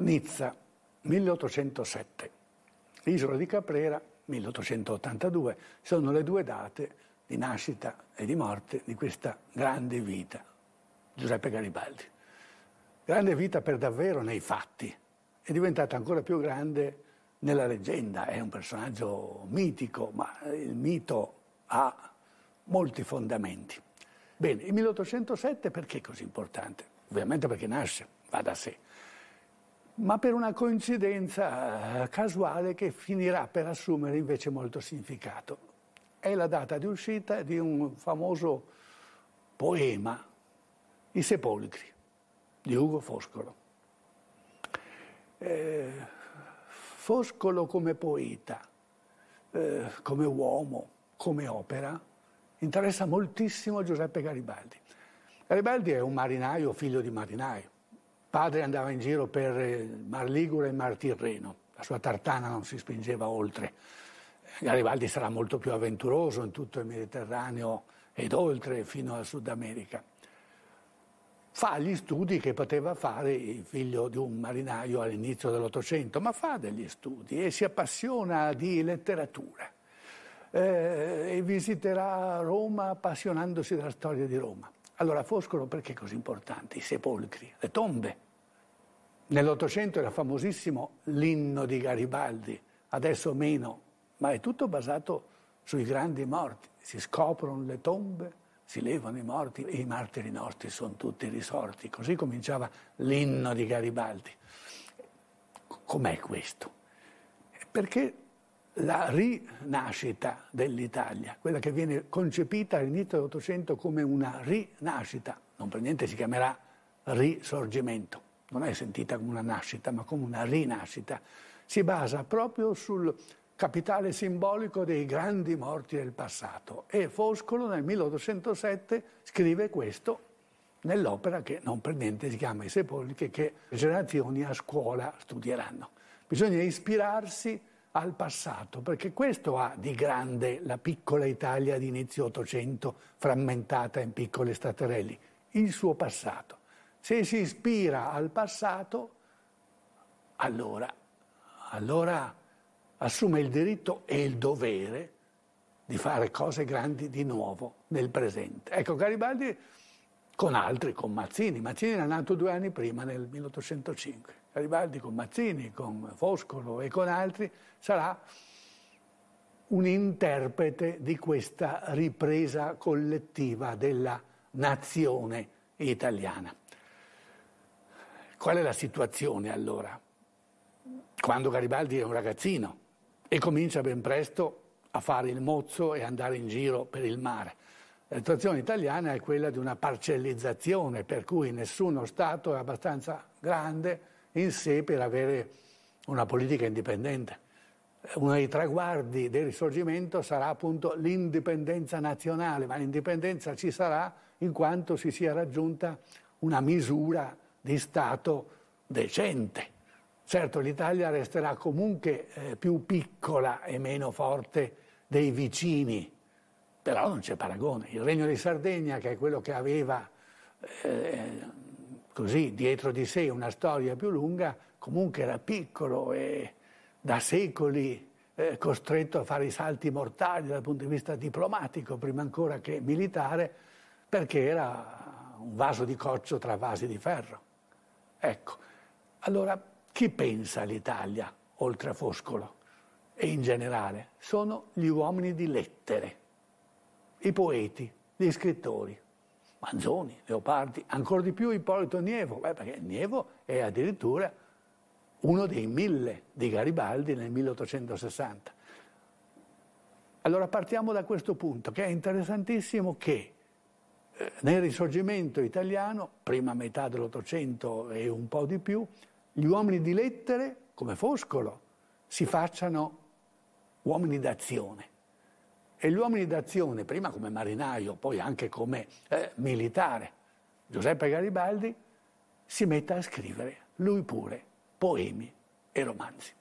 Nizza 1807, Isola di Caprera 1882, sono le due date di nascita e di morte di questa grande vita, Giuseppe Garibaldi. Grande vita per davvero nei fatti, è diventata ancora più grande nella leggenda, è un personaggio mitico, ma il mito ha molti fondamenti. Bene, il 1807 perché è così importante? Ovviamente perché nasce, va da sé ma per una coincidenza eh, casuale che finirà per assumere invece molto significato. È la data di uscita di un famoso poema, I sepolcri, di Ugo Foscolo. Eh, Foscolo come poeta, eh, come uomo, come opera, interessa moltissimo Giuseppe Garibaldi. Garibaldi è un marinaio, figlio di marinaio padre andava in giro per eh, Mar Ligure e Mar Tirreno, la sua tartana non si spingeva oltre. Garibaldi sarà molto più avventuroso in tutto il Mediterraneo ed oltre fino al Sud America. Fa gli studi che poteva fare il figlio di un marinaio all'inizio dell'Ottocento, ma fa degli studi e si appassiona di letteratura eh, e visiterà Roma appassionandosi della storia di Roma. Allora Foscolo perché è così importante? I sepolcri, le tombe. Nell'Ottocento era famosissimo l'inno di Garibaldi, adesso meno, ma è tutto basato sui grandi morti. Si scoprono le tombe, si levano i morti e i martiri nostri sono tutti risorti. Così cominciava l'inno di Garibaldi. Com'è questo? Perché la rinascita dell'Italia, quella che viene concepita all'inizio dell'Ottocento come una rinascita, non per niente si chiamerà risorgimento, non è sentita come una nascita ma come una rinascita, si basa proprio sul capitale simbolico dei grandi morti del passato e Foscolo nel 1807 scrive questo nell'opera che non per niente si chiama I Sepolcri che le generazioni a scuola studieranno. Bisogna ispirarsi al passato, perché questo ha di grande la piccola Italia di inizio Ottocento frammentata in piccole staterelli, il suo passato. Se si ispira al passato, allora, allora assume il diritto e il dovere di fare cose grandi di nuovo nel presente. Ecco, Garibaldi con altri, con Mazzini. Mazzini era nato due anni prima, nel 1805. Garibaldi con Mazzini, con Foscolo e con altri, sarà un interprete di questa ripresa collettiva della nazione italiana. Qual è la situazione allora? Quando Garibaldi è un ragazzino e comincia ben presto a fare il mozzo e andare in giro per il mare. La situazione italiana è quella di una parcellizzazione per cui nessuno Stato è abbastanza grande in sé per avere una politica indipendente. Uno dei traguardi del risorgimento sarà appunto l'indipendenza nazionale, ma l'indipendenza ci sarà in quanto si sia raggiunta una misura di Stato decente. Certo l'Italia resterà comunque eh, più piccola e meno forte dei vicini, però non c'è paragone. Il Regno di Sardegna, che è quello che aveva eh, così dietro di sé una storia più lunga, comunque era piccolo e da secoli eh, costretto a fare i salti mortali dal punto di vista diplomatico, prima ancora che militare, perché era un vaso di coccio tra vasi di ferro. Ecco, allora chi pensa all'Italia oltre a Foscolo e in generale? Sono gli uomini di lettere, i poeti, gli scrittori, Manzoni, Leopardi, ancora di più Ippolito Nievo, beh, perché Nievo è addirittura uno dei mille di Garibaldi nel 1860. Allora partiamo da questo punto, che è interessantissimo che eh, nel risorgimento italiano, prima metà dell'Ottocento e un po' di più, gli uomini di lettere, come Foscolo, si facciano uomini d'azione e gli uomini d'azione, prima come marinaio, poi anche come eh, militare, Giuseppe Garibaldi, si mette a scrivere, lui pure, poemi e romanzi.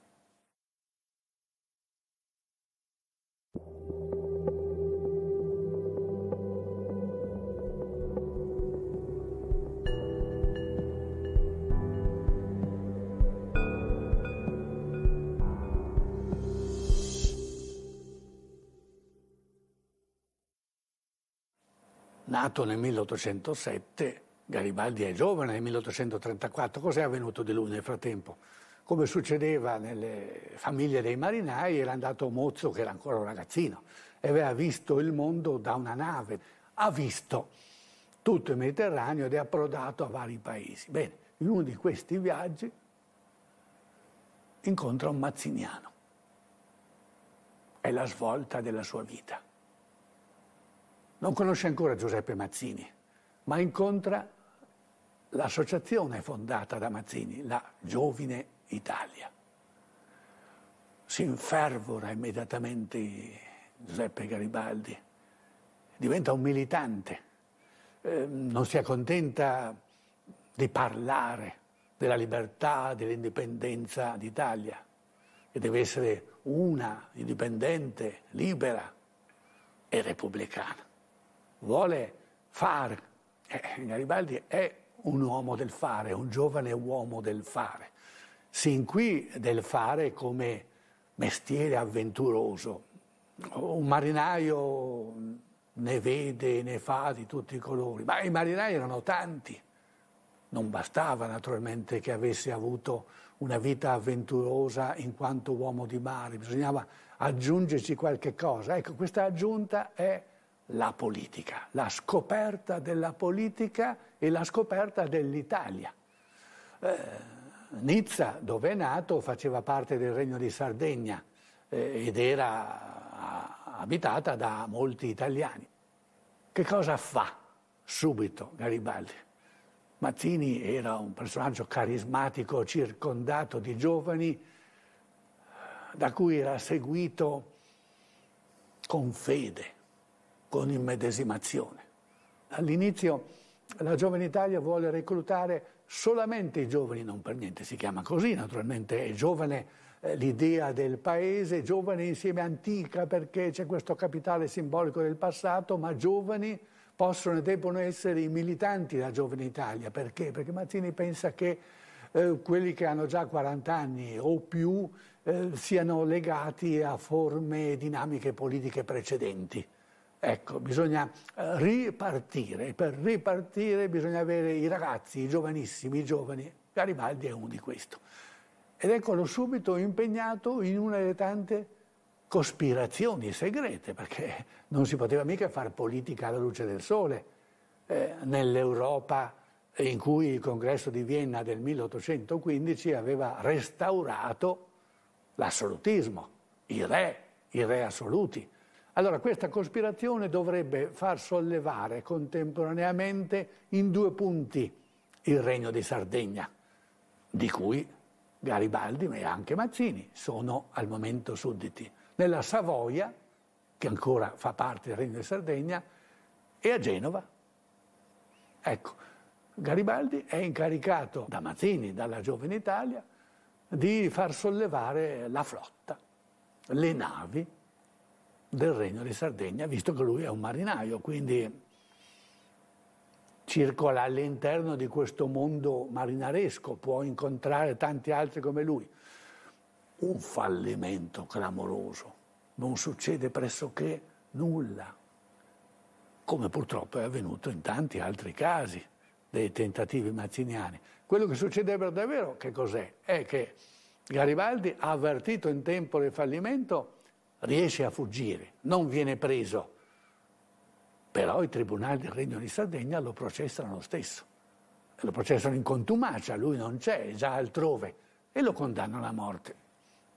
nato nel 1807, Garibaldi è giovane nel 1834, cos'è avvenuto di lui nel frattempo? Come succedeva nelle famiglie dei marinai, era andato Mozzo, che era ancora un ragazzino, e aveva visto il mondo da una nave, ha visto tutto il Mediterraneo ed è approdato a vari paesi. Bene, in uno di questi viaggi incontra un mazziniano. È la svolta della sua vita non conosce ancora Giuseppe Mazzini, ma incontra l'associazione fondata da Mazzini, la Giovine Italia. Si infervora immediatamente Giuseppe Garibaldi, diventa un militante, eh, non si accontenta di parlare della libertà, dell'indipendenza d'Italia, che deve essere una, indipendente, libera e repubblicana vuole fare. Eh, Garibaldi è un uomo del fare, un giovane uomo del fare. Sin qui del fare come mestiere avventuroso. Un marinaio ne vede, e ne fa di tutti i colori, ma i marinai erano tanti. Non bastava naturalmente che avesse avuto una vita avventurosa in quanto uomo di mare, bisognava aggiungerci qualche cosa. Ecco, questa aggiunta è la politica, la scoperta della politica e la scoperta dell'Italia. Eh, Nizza, dove è nato, faceva parte del Regno di Sardegna eh, ed era abitata da molti italiani. Che cosa fa subito Garibaldi? Mazzini era un personaggio carismatico, circondato di giovani, da cui era seguito con fede con immedesimazione. All'inizio la Giovane Italia vuole reclutare solamente i giovani, non per niente si chiama così, naturalmente è giovane eh, l'idea del paese, giovane insieme antica perché c'è questo capitale simbolico del passato, ma giovani possono e debbono essere i militanti della Giovane Italia. Perché? Perché Mazzini pensa che eh, quelli che hanno già 40 anni o più eh, siano legati a forme e dinamiche politiche precedenti. Ecco, bisogna eh, ripartire, per ripartire bisogna avere i ragazzi, i giovanissimi, i giovani, Garibaldi è uno di questi. Ed eccolo subito impegnato in una delle tante cospirazioni segrete, perché non si poteva mica fare politica alla luce del sole eh, nell'Europa in cui il congresso di Vienna del 1815 aveva restaurato l'assolutismo, i re, i re assoluti allora questa cospirazione dovrebbe far sollevare contemporaneamente in due punti il regno di Sardegna, di cui Garibaldi e anche Mazzini sono al momento sudditi, nella Savoia, che ancora fa parte del regno di Sardegna, e a Genova. Ecco, Garibaldi è incaricato da Mazzini, dalla Giovane Italia, di far sollevare la flotta, le navi del Regno di Sardegna, visto che lui è un marinaio, quindi circola all'interno di questo mondo marinaresco, può incontrare tanti altri come lui. Un fallimento clamoroso, non succede pressoché nulla, come purtroppo è avvenuto in tanti altri casi dei tentativi mazziniani. Quello che succede per davvero, che cos'è? È che Garibaldi ha avvertito in tempo del fallimento riesce a fuggire, non viene preso, però i tribunali del Regno di Sardegna lo processano lo stesso. Lo processano in contumacia, lui non c'è, è già altrove, e lo condannano a morte.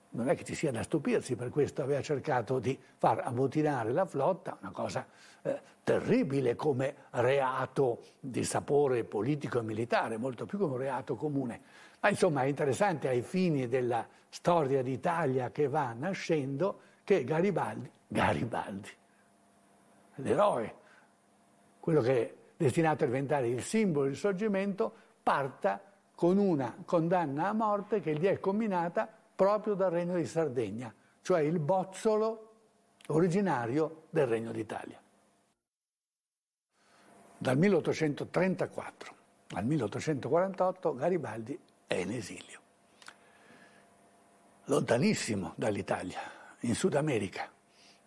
Non è che ci sia da stupirsi, per questo aveva cercato di far ammutinare la flotta, una cosa eh, terribile come reato di sapore politico e militare, molto più come un reato comune. Ma insomma è interessante ai fini della storia d'Italia che va nascendo che Garibaldi, Garibaldi, l'eroe, quello che è destinato a diventare il simbolo del sorgimento, parta con una condanna a morte che gli è combinata proprio dal Regno di Sardegna, cioè il bozzolo originario del Regno d'Italia. Dal 1834 al 1848 Garibaldi è in esilio, lontanissimo dall'Italia, in Sud America,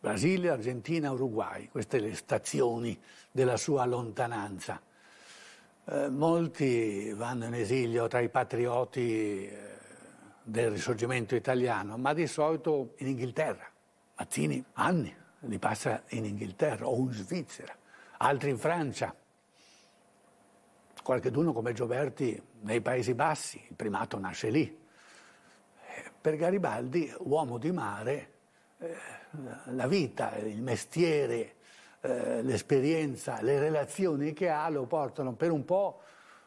Brasile, Argentina, Uruguay, queste le stazioni della sua lontananza. Eh, molti vanno in esilio tra i patrioti eh, del risorgimento italiano, ma di solito in Inghilterra. Mazzini anni li passa in Inghilterra o in Svizzera, altri in Francia. Qualcheduno come Gioberti nei Paesi Bassi, il primato nasce lì. Eh, per Garibaldi, uomo di mare, la vita, il mestiere, eh, l'esperienza, le relazioni che ha lo portano per un po',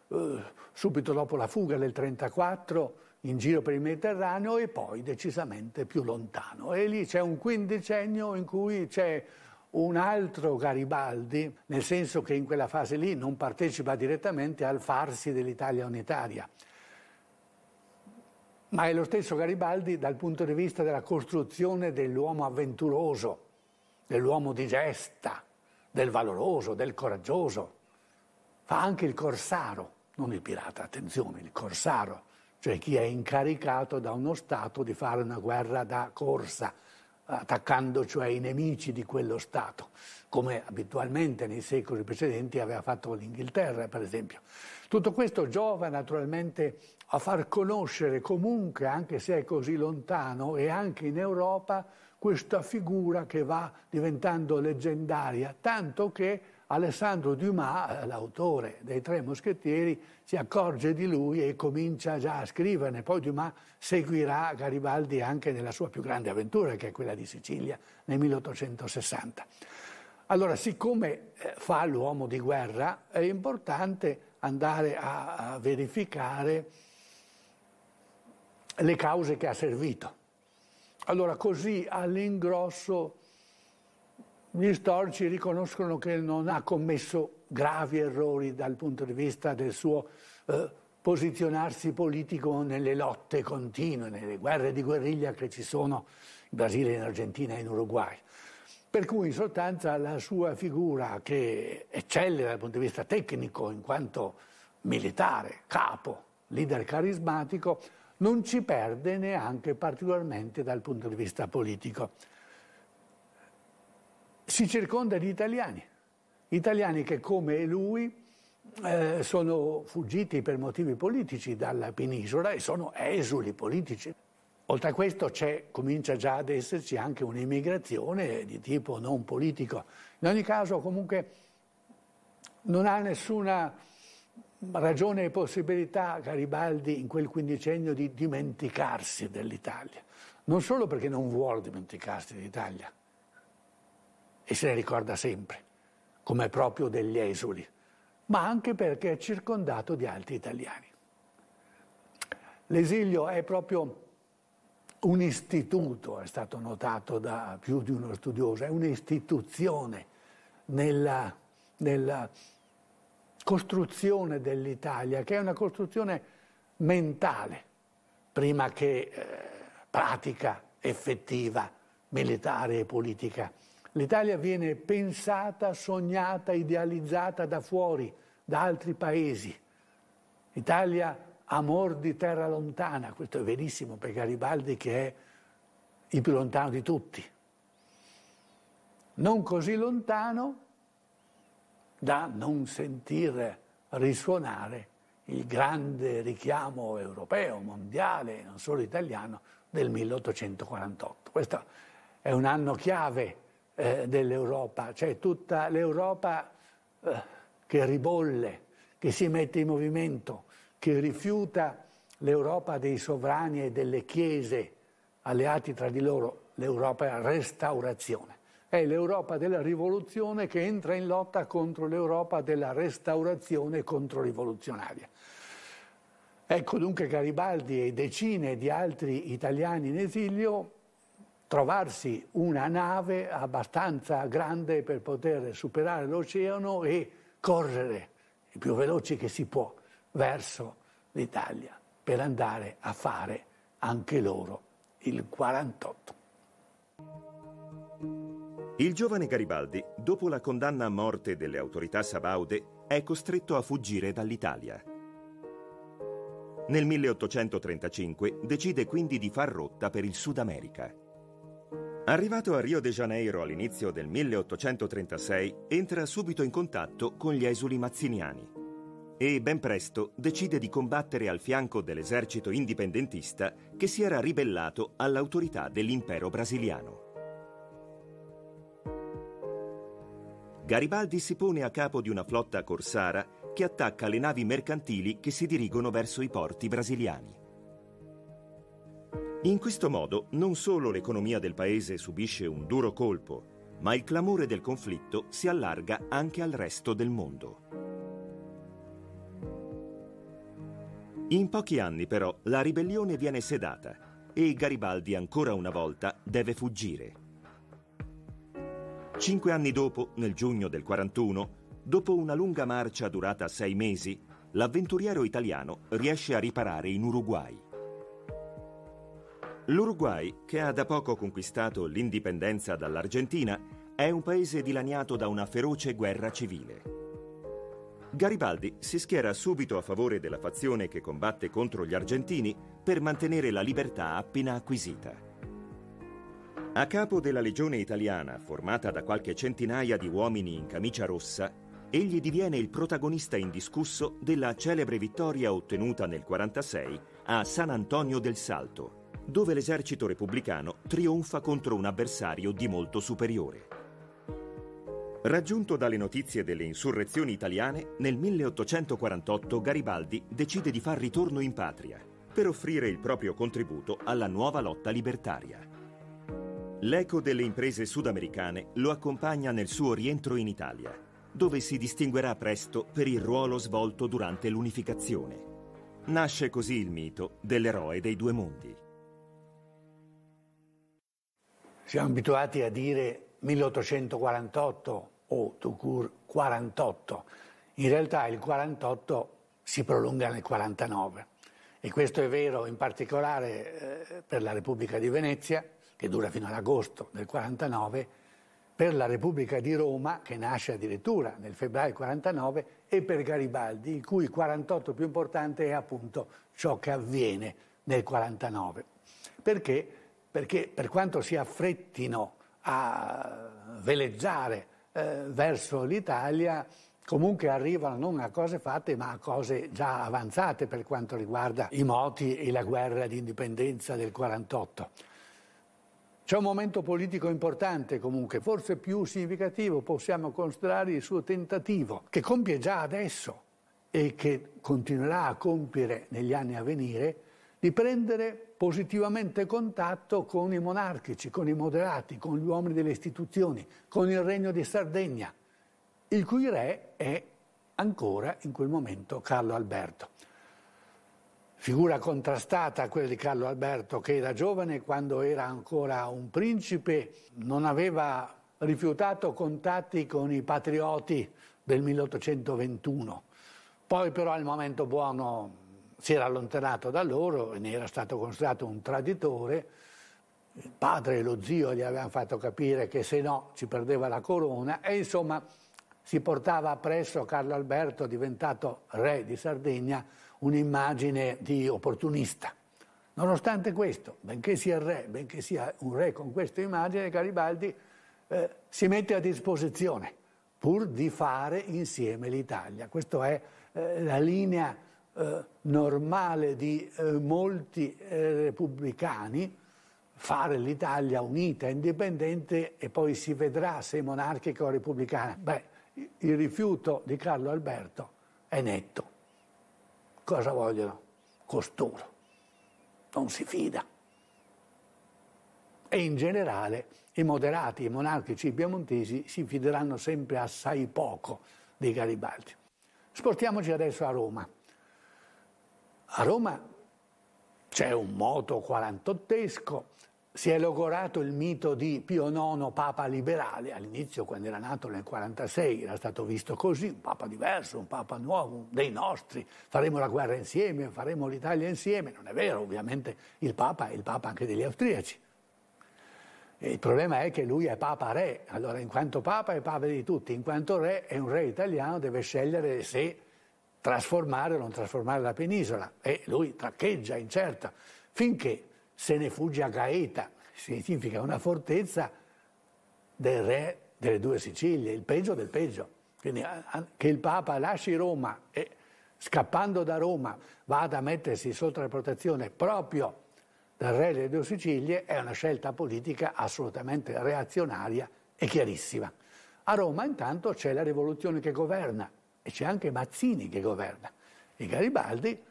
eh, subito dopo la fuga del 34, in giro per il Mediterraneo e poi decisamente più lontano. E lì c'è un quindicennio in cui c'è un altro Garibaldi, nel senso che in quella fase lì non partecipa direttamente al farsi dell'Italia unitaria, ma è lo stesso Garibaldi dal punto di vista della costruzione dell'uomo avventuroso, dell'uomo di gesta, del valoroso, del coraggioso. Fa anche il corsaro, non il pirata, attenzione, il corsaro, cioè chi è incaricato da uno Stato di fare una guerra da corsa, attaccando cioè i nemici di quello Stato, come abitualmente nei secoli precedenti aveva fatto l'Inghilterra, per esempio. Tutto questo giova naturalmente a far conoscere comunque, anche se è così lontano, e anche in Europa, questa figura che va diventando leggendaria, tanto che Alessandro Dumas, eh, l'autore dei Tre Moschettieri, si accorge di lui e comincia già a scriverne. Poi Dumas seguirà Garibaldi anche nella sua più grande avventura, che è quella di Sicilia nel 1860. Allora, siccome eh, fa l'uomo di guerra, è importante andare a verificare le cause che ha servito. Allora così all'ingrosso gli storici riconoscono che non ha commesso gravi errori dal punto di vista del suo eh, posizionarsi politico nelle lotte continue, nelle guerre di guerriglia che ci sono in Brasile, in Argentina e in Uruguay. Per cui in sostanza la sua figura che eccelle dal punto di vista tecnico in quanto militare, capo, leader carismatico, non ci perde neanche particolarmente dal punto di vista politico. Si circonda di italiani, italiani che come lui eh, sono fuggiti per motivi politici dalla penisola e sono esuli politici. Oltre a questo comincia già ad esserci anche un'immigrazione di tipo non politico. In ogni caso comunque non ha nessuna ragione e possibilità Garibaldi in quel quindicennio di dimenticarsi dell'Italia. Non solo perché non vuole dimenticarsi dell'Italia, e se ne ricorda sempre, come proprio degli esuli, ma anche perché è circondato di altri italiani. L'esilio è proprio un istituto, è stato notato da più di uno studioso, è un'istituzione nella, nella costruzione dell'Italia, che è una costruzione mentale, prima che eh, pratica, effettiva, militare e politica. L'Italia viene pensata, sognata, idealizzata da fuori, da altri paesi. Italia amor di terra lontana, questo è verissimo per Garibaldi che è il più lontano di tutti. Non così lontano da non sentire risuonare il grande richiamo europeo, mondiale, non solo italiano, del 1848. Questo è un anno chiave eh, dell'Europa, cioè tutta l'Europa eh, che ribolle, che si mette in movimento, che rifiuta l'Europa dei sovrani e delle chiese alleati tra di loro, l'Europa restaurazione è l'Europa della rivoluzione che entra in lotta contro l'Europa della restaurazione controrivoluzionaria. Ecco dunque Garibaldi e decine di altri italiani in esilio trovarsi una nave abbastanza grande per poter superare l'oceano e correre il più veloce che si può verso l'Italia per andare a fare anche loro il 48. Il giovane Garibaldi, dopo la condanna a morte delle autorità sabaude, è costretto a fuggire dall'Italia. Nel 1835 decide quindi di far rotta per il Sud America. Arrivato a Rio de Janeiro all'inizio del 1836, entra subito in contatto con gli esuli mazziniani e ben presto decide di combattere al fianco dell'esercito indipendentista che si era ribellato all'autorità dell'impero brasiliano. Garibaldi si pone a capo di una flotta corsara che attacca le navi mercantili che si dirigono verso i porti brasiliani. In questo modo non solo l'economia del paese subisce un duro colpo, ma il clamore del conflitto si allarga anche al resto del mondo. In pochi anni però la ribellione viene sedata e Garibaldi ancora una volta deve fuggire. Cinque anni dopo, nel giugno del 41, dopo una lunga marcia durata sei mesi, l'avventuriero italiano riesce a riparare in Uruguay. L'Uruguay, che ha da poco conquistato l'indipendenza dall'Argentina, è un paese dilaniato da una feroce guerra civile. Garibaldi si schiera subito a favore della fazione che combatte contro gli argentini per mantenere la libertà appena acquisita. A capo della legione italiana, formata da qualche centinaia di uomini in camicia rossa, egli diviene il protagonista indiscusso della celebre vittoria ottenuta nel 1946 a San Antonio del Salto, dove l'esercito repubblicano trionfa contro un avversario di molto superiore. Raggiunto dalle notizie delle insurrezioni italiane, nel 1848 Garibaldi decide di far ritorno in patria per offrire il proprio contributo alla nuova lotta libertaria. L'eco delle imprese sudamericane lo accompagna nel suo rientro in Italia, dove si distinguerà presto per il ruolo svolto durante l'unificazione. Nasce così il mito dell'eroe dei due mondi. Siamo abituati a dire 1848 o Tucur 48. In realtà il 48 si prolunga nel 49 e questo è vero in particolare eh, per la Repubblica di Venezia che dura fino all'agosto del 49, per la Repubblica di Roma, che nasce addirittura nel febbraio 49, e per Garibaldi, il cui 48 più importante è appunto ciò che avviene nel 49. Perché? Perché per quanto si affrettino a veleggiare eh, verso l'Italia, comunque arrivano non a cose fatte ma a cose già avanzate per quanto riguarda i moti e la guerra di indipendenza del 48. C'è un momento politico importante comunque, forse più significativo possiamo considerare il suo tentativo, che compie già adesso e che continuerà a compiere negli anni a venire, di prendere positivamente contatto con i monarchici, con i moderati, con gli uomini delle istituzioni, con il regno di Sardegna, il cui re è ancora in quel momento Carlo Alberto figura contrastata a quella di Carlo Alberto che da giovane quando era ancora un principe, non aveva rifiutato contatti con i patrioti del 1821. Poi però al momento buono si era allontanato da loro e ne era stato considerato un traditore. Il padre e lo zio gli avevano fatto capire che se no ci perdeva la corona e insomma si portava appresso Carlo Alberto diventato re di Sardegna un'immagine di opportunista. Nonostante questo, benché sia re, benché sia un re con questa immagine, Garibaldi eh, si mette a disposizione pur di fare insieme l'Italia. Questa è eh, la linea eh, normale di eh, molti eh, repubblicani, fare l'Italia unita, indipendente e poi si vedrà se monarchica o repubblicana. Beh, il rifiuto di Carlo Alberto è netto. Cosa vogliono? Costoro. Non si fida. E in generale i moderati, i monarchici, i piemontesi si fideranno sempre assai poco dei Garibaldi. Spostiamoci adesso a Roma. A Roma c'è un moto quarantottesco si è logorato il mito di Pio IX, papa liberale, all'inizio quando era nato nel 1946 era stato visto così, un papa diverso, un papa nuovo, dei nostri, faremo la guerra insieme, faremo l'Italia insieme, non è vero, ovviamente il papa è il papa anche degli austriaci. E il problema è che lui è papa re, allora in quanto papa è papa di tutti, in quanto re è un re italiano, deve scegliere se trasformare o non trasformare la penisola e lui traccheggia, incerta, finché se ne fugge a Gaeta, significa una fortezza del re delle due Sicilie, il peggio del peggio. Quindi che il Papa lasci Roma e scappando da Roma vada a mettersi sotto la protezione proprio dal re delle due Sicilie è una scelta politica assolutamente reazionaria e chiarissima. A Roma intanto c'è la rivoluzione che governa e c'è anche Mazzini che governa. E Garibaldi,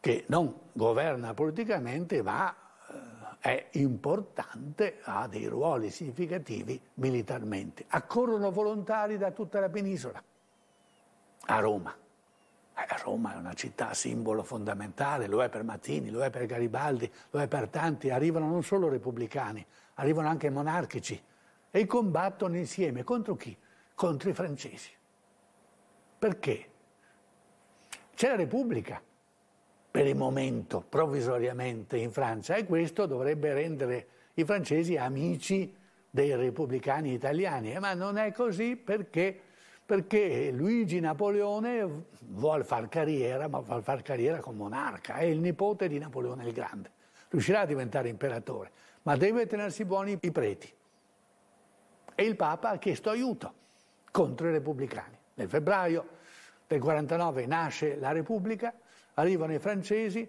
che non governa politicamente, va è importante, ha dei ruoli significativi militarmente. Accorrono volontari da tutta la penisola, a Roma. Eh, Roma è una città simbolo fondamentale, lo è per Mazzini, lo è per Garibaldi, lo è per tanti. Arrivano non solo repubblicani, arrivano anche monarchici e combattono insieme. Contro chi? Contro i francesi. Perché? C'è la Repubblica, per il momento, provvisoriamente in Francia e questo dovrebbe rendere i francesi amici dei repubblicani italiani, ma non è così perché, perché Luigi Napoleone vuole far carriera, ma vuole far carriera come monarca, è il nipote di Napoleone il Grande, riuscirà a diventare imperatore, ma deve tenersi buoni i preti. E il Papa ha chiesto aiuto contro i repubblicani. Nel febbraio del 49 nasce la Repubblica, Arrivano i francesi,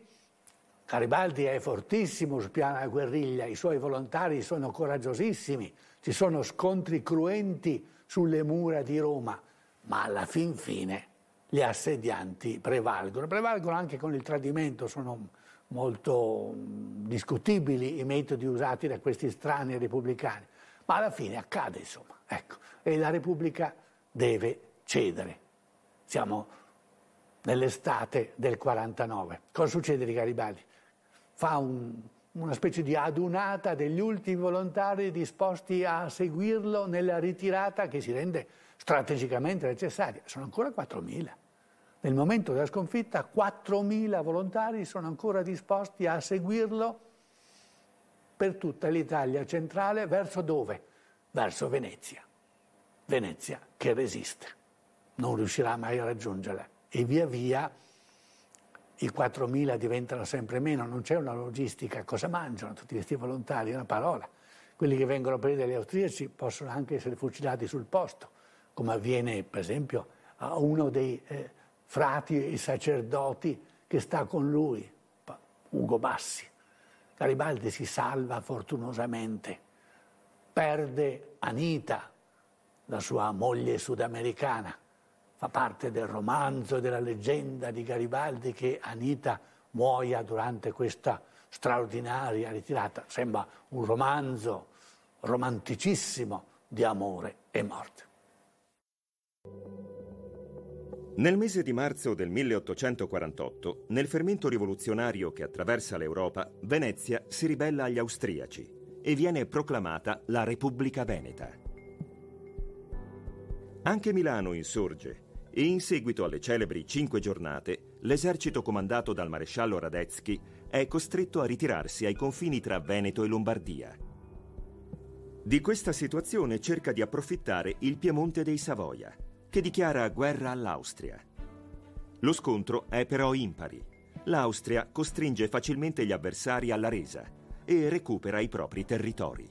Garibaldi è fortissimo sul piano della guerriglia, i suoi volontari sono coraggiosissimi, ci sono scontri cruenti sulle mura di Roma, ma alla fin fine gli assedianti prevalgono. Prevalgono anche con il tradimento, sono molto mm, discutibili i metodi usati da questi strani repubblicani, ma alla fine accade insomma, ecco, e la Repubblica deve cedere. Siamo nell'estate del 49. Cosa succede di Garibaldi? Fa un, una specie di adunata degli ultimi volontari disposti a seguirlo nella ritirata che si rende strategicamente necessaria. Sono ancora 4.000. Nel momento della sconfitta 4.000 volontari sono ancora disposti a seguirlo per tutta l'Italia centrale verso dove? Verso Venezia. Venezia che resiste, non riuscirà mai a raggiungerla e via via i 4.000 diventano sempre meno, non c'è una logistica, cosa mangiano tutti questi volontari? una parola. Quelli che vengono presi dagli austriaci possono anche essere fucilati sul posto, come avviene per esempio a uno dei eh, frati e sacerdoti che sta con lui, Ugo Bassi. Garibaldi si salva fortunosamente, perde Anita, la sua moglie sudamericana fa parte del romanzo, della leggenda di Garibaldi che Anita muoia durante questa straordinaria ritirata. Sembra un romanzo romanticissimo di amore e morte. Nel mese di marzo del 1848, nel fermento rivoluzionario che attraversa l'Europa, Venezia si ribella agli austriaci e viene proclamata la Repubblica Veneta. Anche Milano insorge e in seguito alle celebri cinque giornate, l'esercito comandato dal maresciallo Radetzky è costretto a ritirarsi ai confini tra Veneto e Lombardia. Di questa situazione cerca di approfittare il Piemonte dei Savoia, che dichiara guerra all'Austria. Lo scontro è però impari. L'Austria costringe facilmente gli avversari alla resa e recupera i propri territori.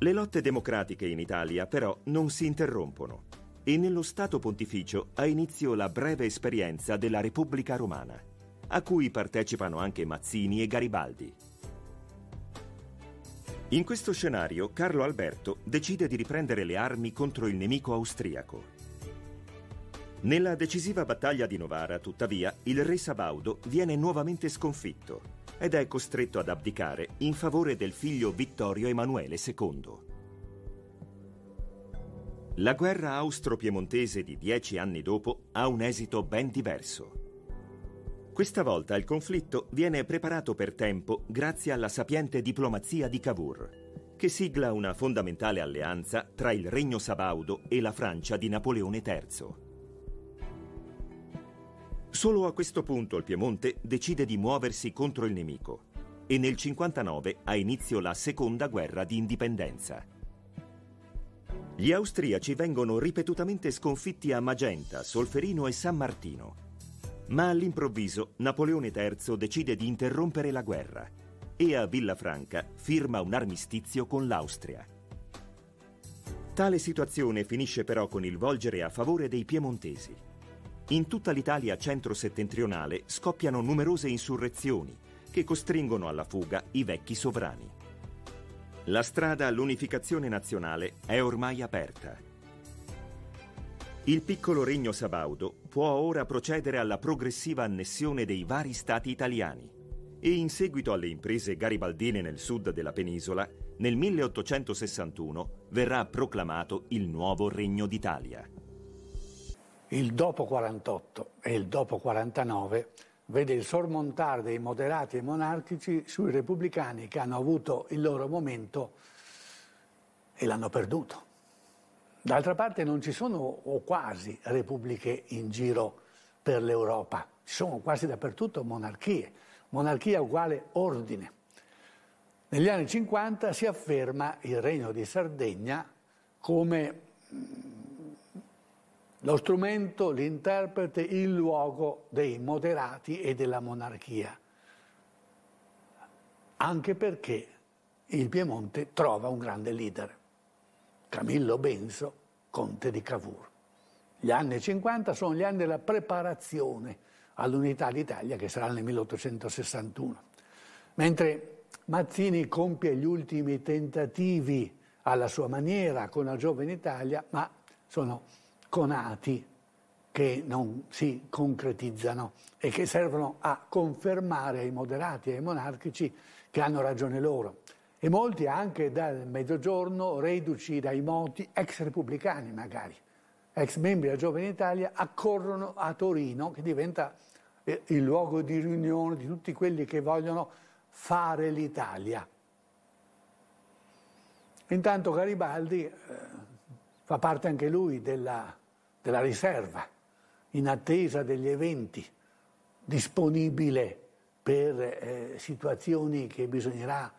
Le lotte democratiche in Italia però non si interrompono e nello Stato Pontificio ha inizio la breve esperienza della Repubblica Romana, a cui partecipano anche Mazzini e Garibaldi. In questo scenario Carlo Alberto decide di riprendere le armi contro il nemico austriaco. Nella decisiva battaglia di Novara, tuttavia, il re Sabaudo viene nuovamente sconfitto ed è costretto ad abdicare in favore del figlio Vittorio Emanuele II. La guerra austro-piemontese di dieci anni dopo ha un esito ben diverso. Questa volta il conflitto viene preparato per tempo grazie alla sapiente diplomazia di Cavour, che sigla una fondamentale alleanza tra il Regno Sabaudo e la Francia di Napoleone III. Solo a questo punto il Piemonte decide di muoversi contro il nemico e nel 59 ha inizio la seconda guerra di indipendenza. Gli austriaci vengono ripetutamente sconfitti a Magenta, Solferino e San Martino. Ma all'improvviso Napoleone III decide di interrompere la guerra e a Villafranca firma un armistizio con l'Austria. Tale situazione finisce però con il volgere a favore dei piemontesi. In tutta l'Italia centro-settentrionale scoppiano numerose insurrezioni che costringono alla fuga i vecchi sovrani. La strada all'unificazione nazionale è ormai aperta. Il piccolo regno sabaudo può ora procedere alla progressiva annessione dei vari stati italiani e in seguito alle imprese garibaldine nel sud della penisola, nel 1861 verrà proclamato il nuovo Regno d'Italia. Il dopo 48 e il dopo 49 vede il sormontare dei moderati e monarchici sui repubblicani che hanno avuto il loro momento e l'hanno perduto. D'altra parte non ci sono o quasi repubbliche in giro per l'Europa, ci sono quasi dappertutto monarchie, monarchia uguale ordine. Negli anni 50 si afferma il Regno di Sardegna come mm, lo strumento, l'interprete, il luogo dei moderati e della monarchia. Anche perché il Piemonte trova un grande leader, Camillo Benso, conte di Cavour. Gli anni 50 sono gli anni della preparazione all'unità d'Italia che sarà nel 1861, mentre Mazzini compie gli ultimi tentativi alla sua maniera con la giovane Italia, ma sono sconati che non si concretizzano e che servono a confermare ai moderati e ai monarchici che hanno ragione loro. E molti anche dal Mezzogiorno, reduci dai moti, ex repubblicani magari, ex membri della Giovane Italia, accorrono a Torino, che diventa eh, il luogo di riunione di tutti quelli che vogliono fare l'Italia. Intanto Garibaldi eh, fa parte anche lui della della riserva, in attesa degli eventi, disponibile per eh, situazioni che bisognerà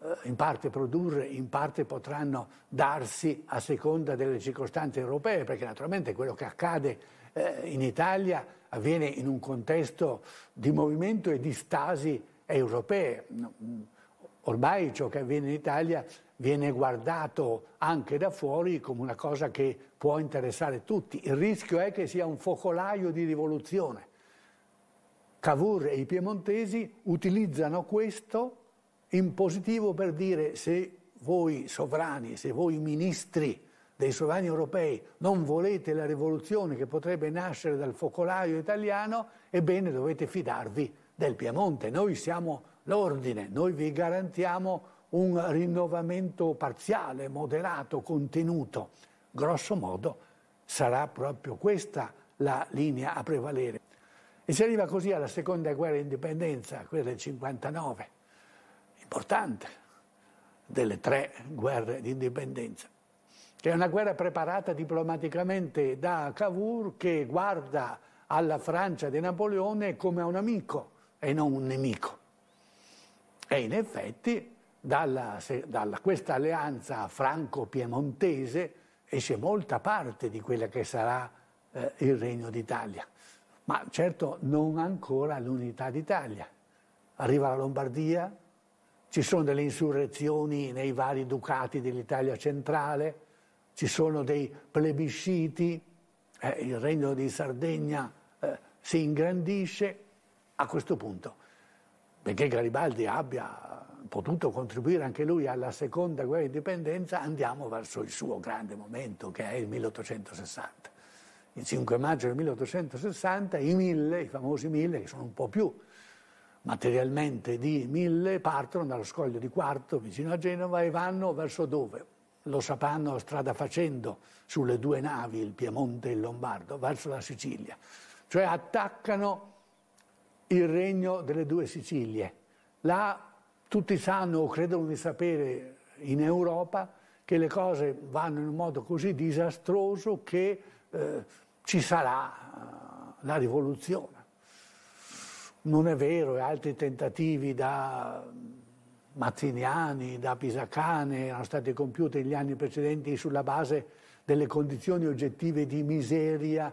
eh, in parte produrre, in parte potranno darsi a seconda delle circostanze europee, perché naturalmente quello che accade eh, in Italia avviene in un contesto di movimento e di stasi europee. Mm, ormai ciò che avviene in Italia viene guardato anche da fuori come una cosa che può interessare tutti. Il rischio è che sia un focolaio di rivoluzione. Cavour e i piemontesi utilizzano questo in positivo per dire se voi sovrani, se voi ministri dei sovrani europei non volete la rivoluzione che potrebbe nascere dal focolaio italiano, ebbene dovete fidarvi del Piemonte. Noi siamo l'ordine, noi vi garantiamo un rinnovamento parziale, moderato, contenuto. Grosso modo sarà proprio questa la linea a prevalere. E si arriva così alla seconda guerra d'indipendenza, quella del 59, importante delle tre guerre d'indipendenza, che è una guerra preparata diplomaticamente da Cavour che guarda alla Francia di Napoleone come a un amico e non un nemico. E in effetti dalla, se, dalla questa alleanza franco-piemontese esce molta parte di quella che sarà eh, il Regno d'Italia, ma certo non ancora l'unità d'Italia. Arriva la Lombardia, ci sono delle insurrezioni nei vari ducati dell'Italia centrale, ci sono dei plebisciti, eh, il Regno di Sardegna eh, si ingrandisce a questo punto, benché Garibaldi abbia potuto contribuire anche lui alla seconda guerra di indipendenza, andiamo verso il suo grande momento che è il 1860. Il 5 maggio del 1860 i mille, i famosi mille, che sono un po' più materialmente di mille, partono dallo scoglio di Quarto vicino a Genova e vanno verso dove? Lo sapranno strada facendo sulle due navi, il Piemonte e il Lombardo, verso la Sicilia. Cioè attaccano il regno delle due Sicilie. Là tutti sanno o credono di sapere in Europa che le cose vanno in un modo così disastroso che eh, ci sarà eh, la rivoluzione. Non è vero, e altri tentativi da Mazziniani, da Pisacane, erano stati compiuti negli anni precedenti sulla base delle condizioni oggettive di miseria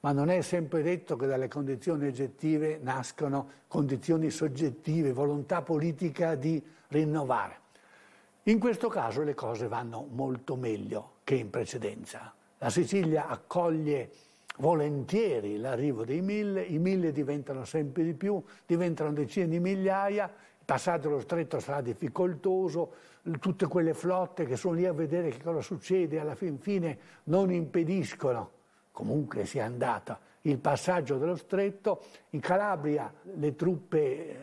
ma non è sempre detto che dalle condizioni oggettive nascono condizioni soggettive, volontà politica di rinnovare. In questo caso le cose vanno molto meglio che in precedenza. La Sicilia accoglie volentieri l'arrivo dei mille, i mille diventano sempre di più, diventano decine di migliaia, il passaggio allo stretto sarà difficoltoso, tutte quelle flotte che sono lì a vedere che cosa succede alla fin fine non impediscono comunque sia è andata il passaggio dello stretto, in Calabria le truppe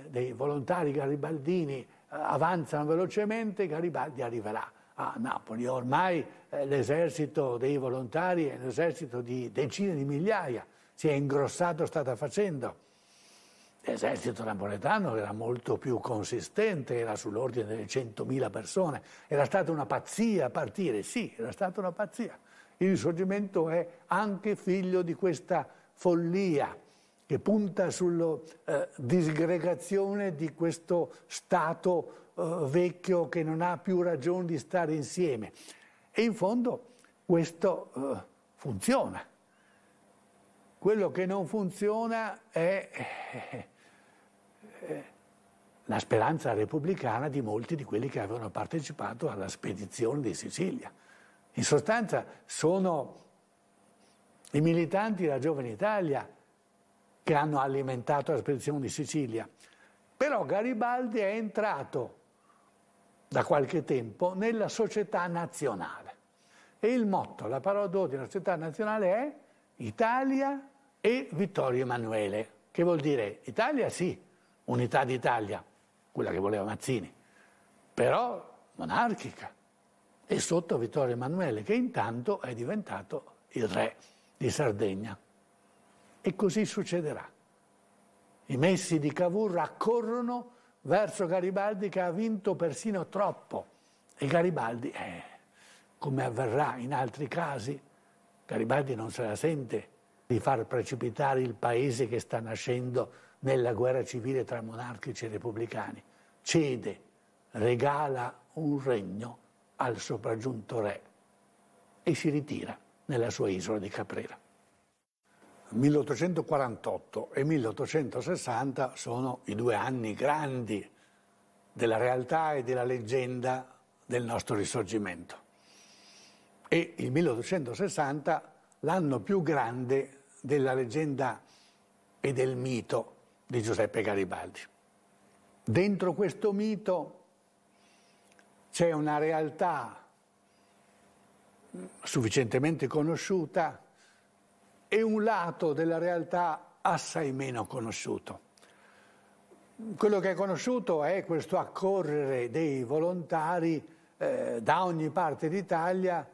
eh, dei volontari garibaldini eh, avanzano velocemente, Garibaldi arriverà a Napoli. Ormai eh, l'esercito dei volontari è un esercito di decine di migliaia, si è ingrossato strada facendo. L'esercito napoletano era molto più consistente, era sull'ordine delle 100.000 persone, era stata una pazzia partire, sì, era stata una pazzia. Il risorgimento è anche figlio di questa follia che punta sulla eh, disgregazione di questo Stato eh, vecchio che non ha più ragione di stare insieme. E in fondo questo eh, funziona. Quello che non funziona è eh, eh, la speranza repubblicana di molti di quelli che avevano partecipato alla spedizione di Sicilia. In sostanza sono i militanti della Giovane Italia che hanno alimentato la spedizione di Sicilia. Però Garibaldi è entrato da qualche tempo nella società nazionale e il motto, la parola d'ordine della società nazionale è Italia e Vittorio Emanuele, che vuol dire Italia sì, unità d'Italia, quella che voleva Mazzini, però monarchica, e sotto Vittorio Emanuele, che intanto è diventato il re di Sardegna. E così succederà. I messi di Cavour accorrono verso Garibaldi che ha vinto persino troppo. E Garibaldi, eh, come avverrà in altri casi, Garibaldi non se la sente di far precipitare il paese che sta nascendo nella guerra civile tra monarchici e repubblicani. Cede, regala un regno al sopraggiunto re e si ritira nella sua isola di Caprera. 1848 e 1860 sono i due anni grandi della realtà e della leggenda del nostro risorgimento. E il 1860 l'anno più grande della leggenda e del mito di Giuseppe Garibaldi. Dentro questo mito c'è una realtà sufficientemente conosciuta e un lato della realtà assai meno conosciuto. Quello che è conosciuto è questo accorrere dei volontari eh, da ogni parte d'Italia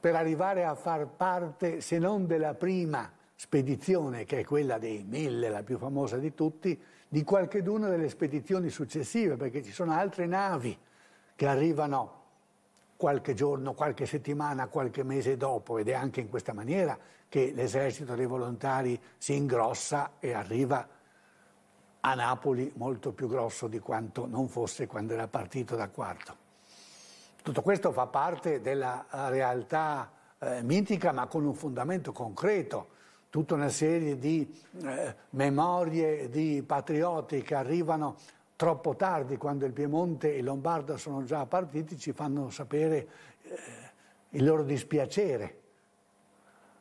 per arrivare a far parte, se non della prima spedizione, che è quella dei mille, la più famosa di tutti, di qualcheduna delle spedizioni successive, perché ci sono altre navi che arrivano qualche giorno, qualche settimana, qualche mese dopo ed è anche in questa maniera che l'esercito dei volontari si ingrossa e arriva a Napoli molto più grosso di quanto non fosse quando era partito da quarto. Tutto questo fa parte della eh, realtà eh, mitica ma con un fondamento concreto tutta una serie di eh, memorie di patrioti che arrivano troppo tardi, quando il Piemonte e il Lombardo sono già partiti, ci fanno sapere eh, il loro dispiacere,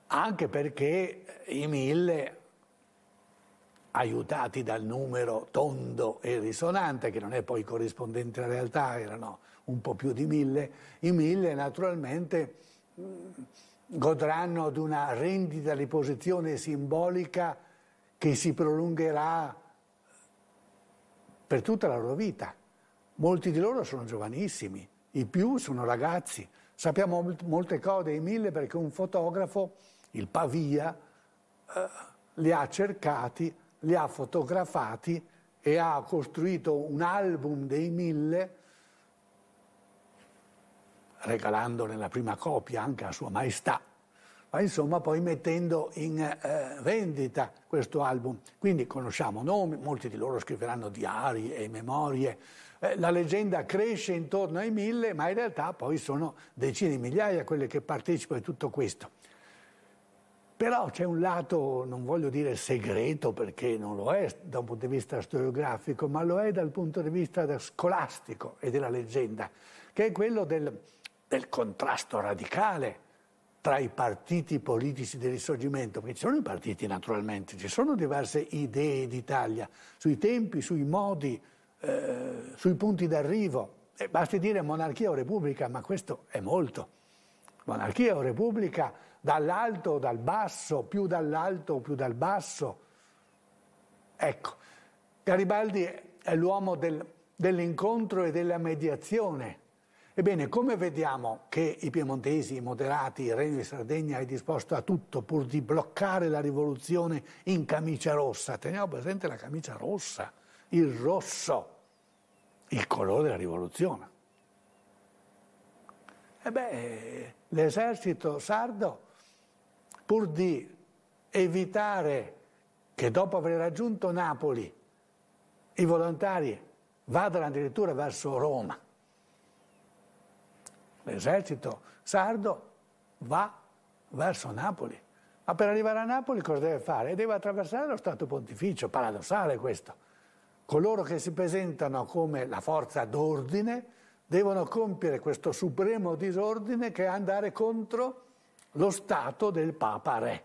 anche perché i mille, aiutati dal numero tondo e risonante, che non è poi corrispondente alla realtà, erano un po' più di mille, i mille naturalmente... Mh, mm, godranno di una rendita di posizione simbolica che si prolungherà per tutta la loro vita. Molti di loro sono giovanissimi, i più sono ragazzi. Sappiamo molte cose dei mille perché un fotografo, il Pavia, eh, li ha cercati, li ha fotografati e ha costruito un album dei mille regalandone la prima copia anche a Sua Maestà, ma insomma poi mettendo in eh, vendita questo album. Quindi conosciamo nomi, molti di loro scriveranno diari e memorie. Eh, la leggenda cresce intorno ai mille, ma in realtà poi sono decine di migliaia quelle che partecipano a tutto questo. Però c'è un lato, non voglio dire segreto perché non lo è da un punto di vista storiografico, ma lo è dal punto di vista scolastico e della leggenda, che è quello del, del contrasto radicale tra i partiti politici del risorgimento, perché ci sono i partiti naturalmente, ci sono diverse idee d'Italia sui tempi, sui modi, eh, sui punti d'arrivo. E basti dire monarchia o repubblica, ma questo è molto. Monarchia o repubblica dall'alto o dal basso, più dall'alto o più dal basso. Ecco, Garibaldi è l'uomo del, dell'incontro e della mediazione Ebbene, come vediamo che i piemontesi, i moderati, il Regno di Sardegna è disposto a tutto pur di bloccare la rivoluzione in camicia rossa, teniamo presente la camicia rossa, il rosso, il colore della rivoluzione. Ebbene, eh l'esercito sardo, pur di evitare che dopo aver raggiunto Napoli i volontari vadano addirittura verso Roma, l'esercito sardo va verso Napoli. Ma per arrivare a Napoli cosa deve fare? Deve attraversare lo Stato Pontificio, paradossale questo. Coloro che si presentano come la forza d'ordine devono compiere questo supremo disordine che è andare contro lo Stato del Papa Re.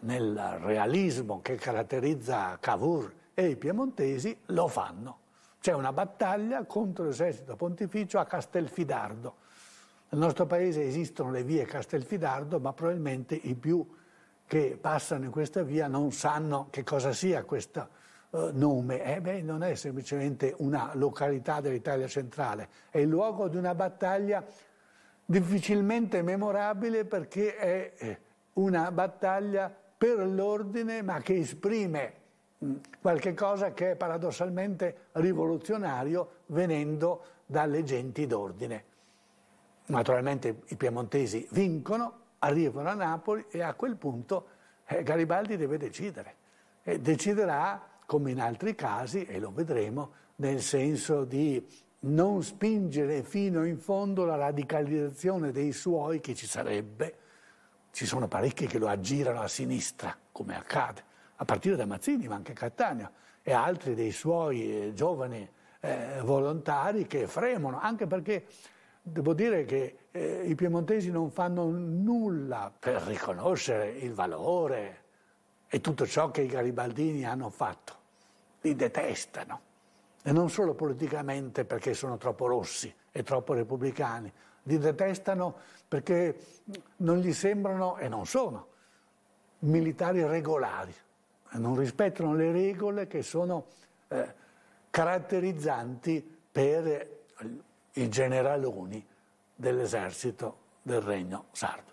Nel realismo che caratterizza Cavour e i piemontesi lo fanno. C'è una battaglia contro l'esercito pontificio a Castelfidardo nel nostro paese esistono le vie Castelfidardo, ma probabilmente i più che passano in questa via non sanno che cosa sia questo eh, nome. Eh, beh, non è semplicemente una località dell'Italia centrale, è il luogo di una battaglia difficilmente memorabile perché è eh, una battaglia per l'ordine ma che esprime mm, qualche cosa che è paradossalmente rivoluzionario venendo dalle genti d'ordine naturalmente i piemontesi vincono, arrivano a Napoli e a quel punto eh, Garibaldi deve decidere. E deciderà, come in altri casi, e lo vedremo, nel senso di non spingere fino in fondo la radicalizzazione dei suoi che ci sarebbe. Ci sono parecchi che lo aggirano a sinistra, come accade, a partire da Mazzini, ma anche Cattaneo, e altri dei suoi eh, giovani eh, volontari che fremono, anche perché Devo dire che eh, i piemontesi non fanno nulla per riconoscere il valore e tutto ciò che i garibaldini hanno fatto. Li detestano. E non solo politicamente perché sono troppo rossi e troppo repubblicani, li detestano perché non gli sembrano, e non sono, militari regolari, non rispettano le regole che sono eh, caratterizzanti per i generaloni dell'esercito del regno sardo.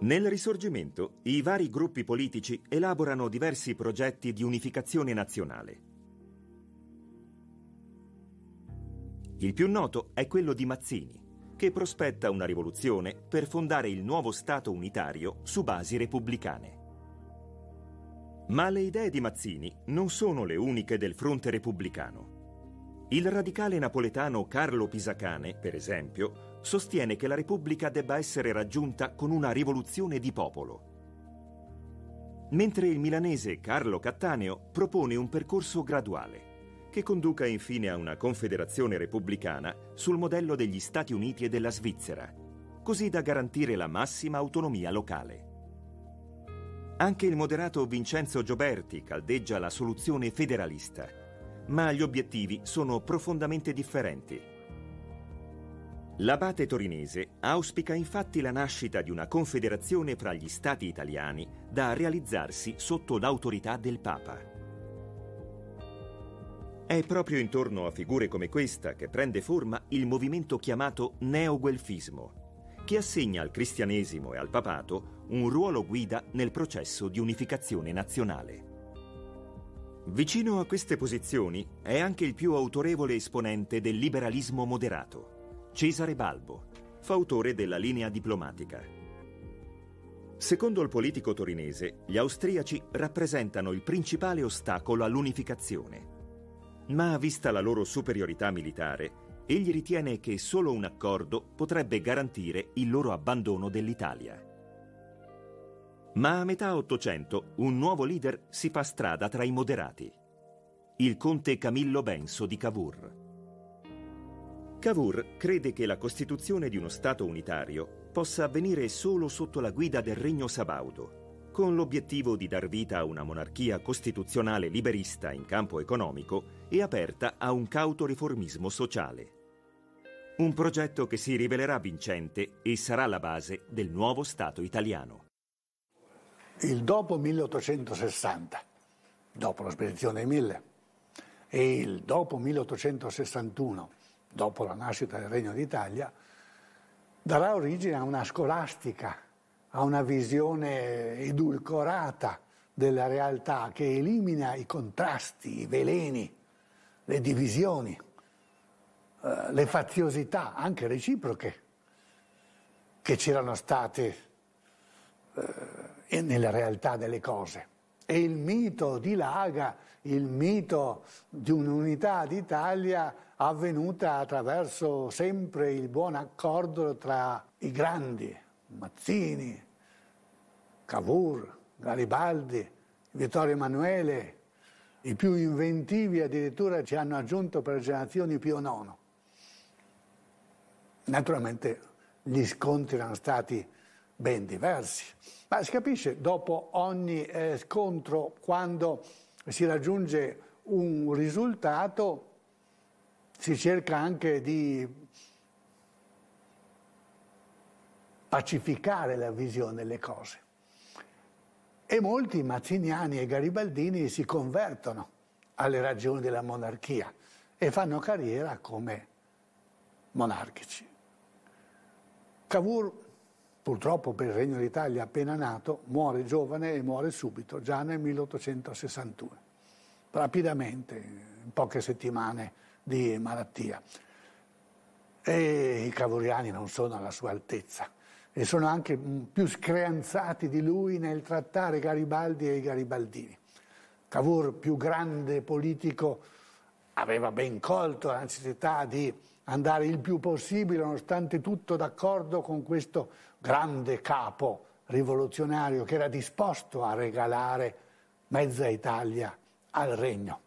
Nel Risorgimento i vari gruppi politici elaborano diversi progetti di unificazione nazionale. Il più noto è quello di Mazzini, che prospetta una rivoluzione per fondare il nuovo Stato unitario su basi repubblicane. Ma le idee di Mazzini non sono le uniche del fronte repubblicano. Il radicale napoletano Carlo Pisacane, per esempio, sostiene che la Repubblica debba essere raggiunta con una rivoluzione di popolo. Mentre il milanese Carlo Cattaneo propone un percorso graduale, che conduca infine a una confederazione repubblicana sul modello degli Stati Uniti e della Svizzera, così da garantire la massima autonomia locale. Anche il moderato Vincenzo Gioberti caldeggia la soluzione federalista ma gli obiettivi sono profondamente differenti. L'abate torinese auspica infatti la nascita di una confederazione fra gli stati italiani da realizzarsi sotto l'autorità del Papa. È proprio intorno a figure come questa che prende forma il movimento chiamato neoguelfismo, che assegna al cristianesimo e al papato un ruolo guida nel processo di unificazione nazionale. Vicino a queste posizioni è anche il più autorevole esponente del liberalismo moderato, Cesare Balbo, fautore della linea diplomatica. Secondo il politico torinese, gli austriaci rappresentano il principale ostacolo all'unificazione. Ma vista la loro superiorità militare, egli ritiene che solo un accordo potrebbe garantire il loro abbandono dell'Italia. Ma a metà Ottocento un nuovo leader si fa strada tra i moderati, il conte Camillo Benso di Cavour. Cavour crede che la costituzione di uno Stato unitario possa avvenire solo sotto la guida del regno sabaudo, con l'obiettivo di dar vita a una monarchia costituzionale liberista in campo economico e aperta a un cauto riformismo sociale. Un progetto che si rivelerà vincente e sarà la base del nuovo Stato italiano il dopo 1860, dopo la spedizione dei Mille, e il dopo 1861, dopo la nascita del Regno d'Italia, darà origine a una scolastica, a una visione edulcorata della realtà che elimina i contrasti, i veleni, le divisioni, eh, le faziosità, anche reciproche, che c'erano state eh, e nella realtà delle cose. E il mito dilaga, il mito di un'unità d'Italia avvenuta attraverso sempre il buon accordo tra i grandi, Mazzini, Cavour, Garibaldi, Vittorio Emanuele, i più inventivi addirittura ci hanno aggiunto per generazioni Pio IX. Naturalmente gli scontri erano stati ben diversi. Ma si capisce, dopo ogni eh, scontro, quando si raggiunge un risultato, si cerca anche di pacificare la visione delle cose. E molti mazziniani e garibaldini si convertono alle ragioni della monarchia e fanno carriera come monarchici. Cavour purtroppo per il Regno d'Italia appena nato, muore giovane e muore subito, già nel 1861, rapidamente, in poche settimane di malattia. E i cavoliani non sono alla sua altezza e sono anche mm, più screanzati di lui nel trattare Garibaldi e i garibaldini. Cavour, più grande politico, aveva ben colto la necessità di andare il più possibile, nonostante tutto, d'accordo con questo grande capo rivoluzionario che era disposto a regalare mezza Italia al regno.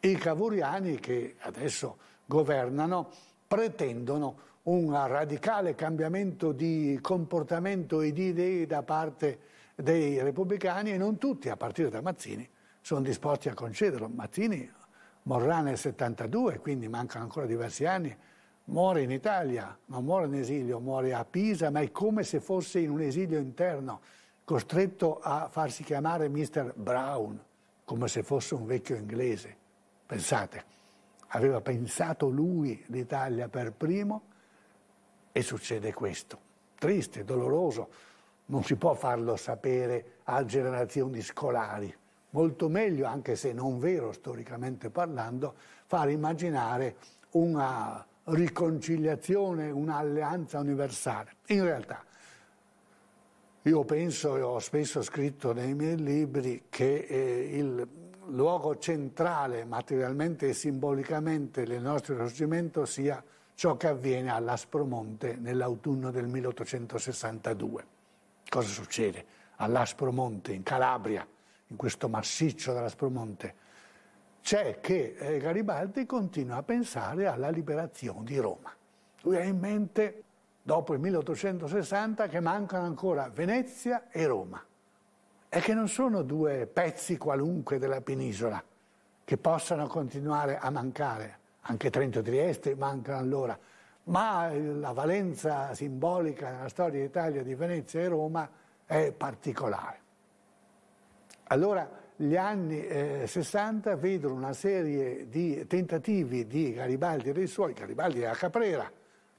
I cavuriani che adesso governano pretendono un radicale cambiamento di comportamento e di idee da parte dei repubblicani e non tutti, a partire da Mazzini, sono disposti a concederlo. Mazzini morrà nel 72, quindi mancano ancora diversi anni muore in Italia, ma muore in esilio, muore a Pisa, ma è come se fosse in un esilio interno, costretto a farsi chiamare Mr. Brown, come se fosse un vecchio inglese. Pensate, aveva pensato lui l'Italia per primo e succede questo. Triste, doloroso, non si può farlo sapere a generazioni scolari. Molto meglio, anche se non vero storicamente parlando, far immaginare una riconciliazione, un'alleanza universale. In realtà, io penso e ho spesso scritto nei miei libri che eh, il luogo centrale materialmente e simbolicamente del nostro risorgimento sia ciò che avviene all'Aspromonte nell'autunno del 1862. Cosa succede? All'Aspromonte, in Calabria, in questo massiccio dell'Aspromonte, c'è che eh, Garibaldi continua a pensare alla liberazione di Roma. Lui ha in mente, dopo il 1860, che mancano ancora Venezia e Roma e che non sono due pezzi qualunque della penisola che possano continuare a mancare. Anche Trento e Trieste mancano allora, ma eh, la valenza simbolica nella storia d'Italia di Venezia e Roma è particolare. Allora gli anni eh, 60 vedono una serie di tentativi di Garibaldi e dei suoi, Garibaldi era Caprera,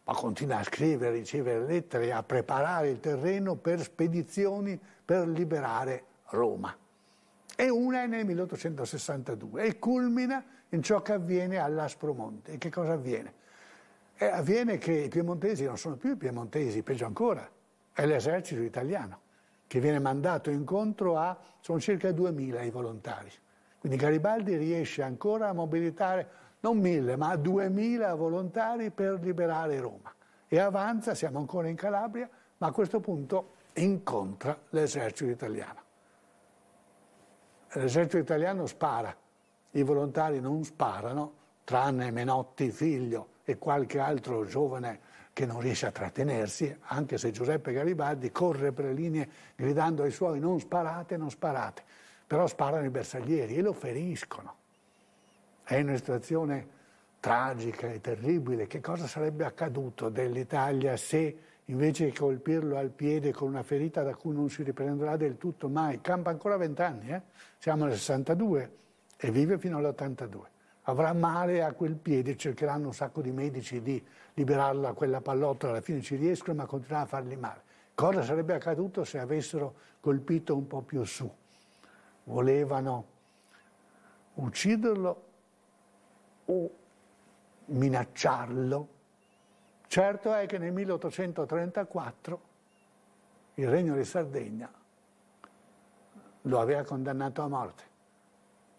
ma continua a scrivere, a ricevere lettere, a preparare il terreno per spedizioni per liberare Roma. E una è nel 1862 e culmina in ciò che avviene all'Aspromonte. E che cosa avviene? E eh, avviene che i piemontesi non sono più i piemontesi, peggio ancora, è l'esercito italiano che viene mandato incontro a, sono circa 2.000 i volontari. Quindi Garibaldi riesce ancora a mobilitare non 1.000 ma 2.000 volontari per liberare Roma. E avanza, siamo ancora in Calabria, ma a questo punto incontra l'esercito italiano. L'esercito italiano spara, i volontari non sparano, tranne Menotti figlio e qualche altro giovane che non riesce a trattenersi, anche se Giuseppe Garibaldi corre per le linee gridando ai suoi non sparate, non sparate, però sparano i bersaglieri e lo feriscono. È una situazione tragica e terribile. Che cosa sarebbe accaduto dell'Italia se invece di colpirlo al piede con una ferita da cui non si riprenderà del tutto mai, campa ancora vent'anni, eh? siamo nel 62 e vive fino all'82 avrà male a quel piede, cercheranno un sacco di medici di liberarla quella pallottola, alla fine ci riescono ma continuano a fargli male. Cosa sarebbe accaduto se avessero colpito un po' più su? Volevano ucciderlo o minacciarlo? Certo è che nel 1834 il Regno di Sardegna lo aveva condannato a morte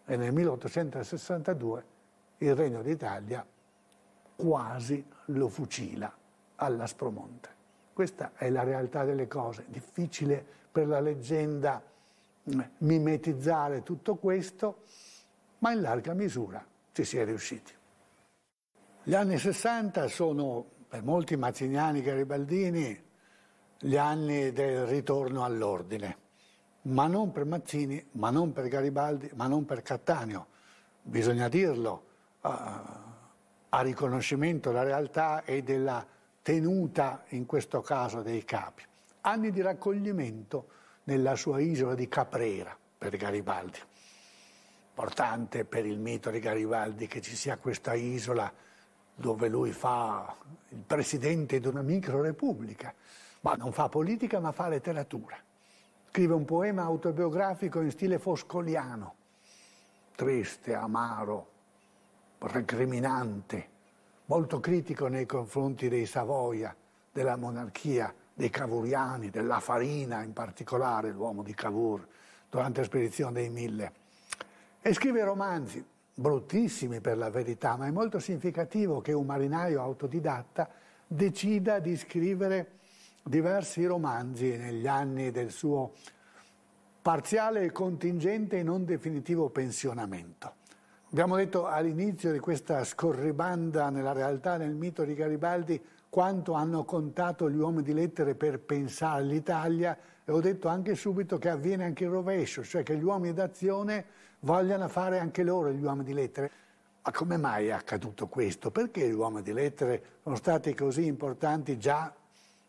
e nel 1862 il Regno d'Italia quasi lo fucila alla Spromonte. Questa è la realtà delle cose, difficile per la leggenda mm, mimetizzare tutto questo, ma in larga misura ci si è riusciti. Gli anni 60 sono per molti mazziniani garibaldini gli anni del ritorno all'ordine, ma non per Mazzini, ma non per Garibaldi, ma non per Cattaneo. Bisogna dirlo, a riconoscimento della realtà e della tenuta, in questo caso, dei capi. Anni di raccoglimento nella sua isola di Caprera per Garibaldi. Importante per il mito di Garibaldi che ci sia questa isola dove lui fa il presidente di una micro repubblica, ma non fa politica ma fa letteratura. Scrive un poema autobiografico in stile foscoliano, triste, amaro, recriminante, molto critico nei confronti dei Savoia, della monarchia, dei Cavouriani, della Farina in particolare, l'uomo di Cavour, durante la spedizione dei Mille. E scrive romanzi, bruttissimi per la verità, ma è molto significativo che un marinaio autodidatta decida di scrivere diversi romanzi negli anni del suo parziale e contingente e non definitivo pensionamento. Abbiamo detto all'inizio di questa scorribanda nella realtà, nel mito di Garibaldi, quanto hanno contato gli uomini di lettere per pensare all'Italia e ho detto anche subito che avviene anche il rovescio, cioè che gli uomini d'azione vogliano fare anche loro gli uomini di lettere. Ma come mai è accaduto questo? Perché gli uomini di lettere sono stati così importanti già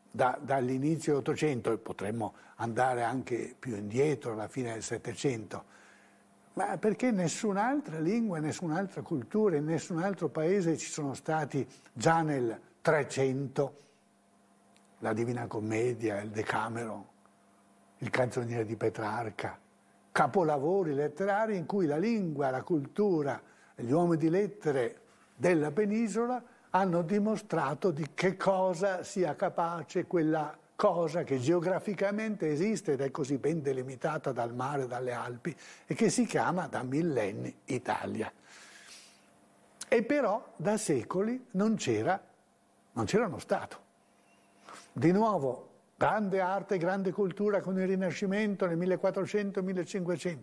da, dall'inizio dell'Ottocento e potremmo andare anche più indietro alla fine del Settecento? ma perché nessun'altra lingua, nessun'altra cultura, in nessun altro paese ci sono stati già nel 300 la Divina Commedia, il Decameron, il Canzoniere di Petrarca, capolavori letterari in cui la lingua, la cultura, gli uomini di lettere della penisola hanno dimostrato di che cosa sia capace quella cosa che geograficamente esiste ed è così ben delimitata dal mare, e dalle Alpi e che si chiama da millenni Italia. E però da secoli non c'era, non c'era uno Stato. Di nuovo, grande arte, grande cultura con il Rinascimento nel 1400-1500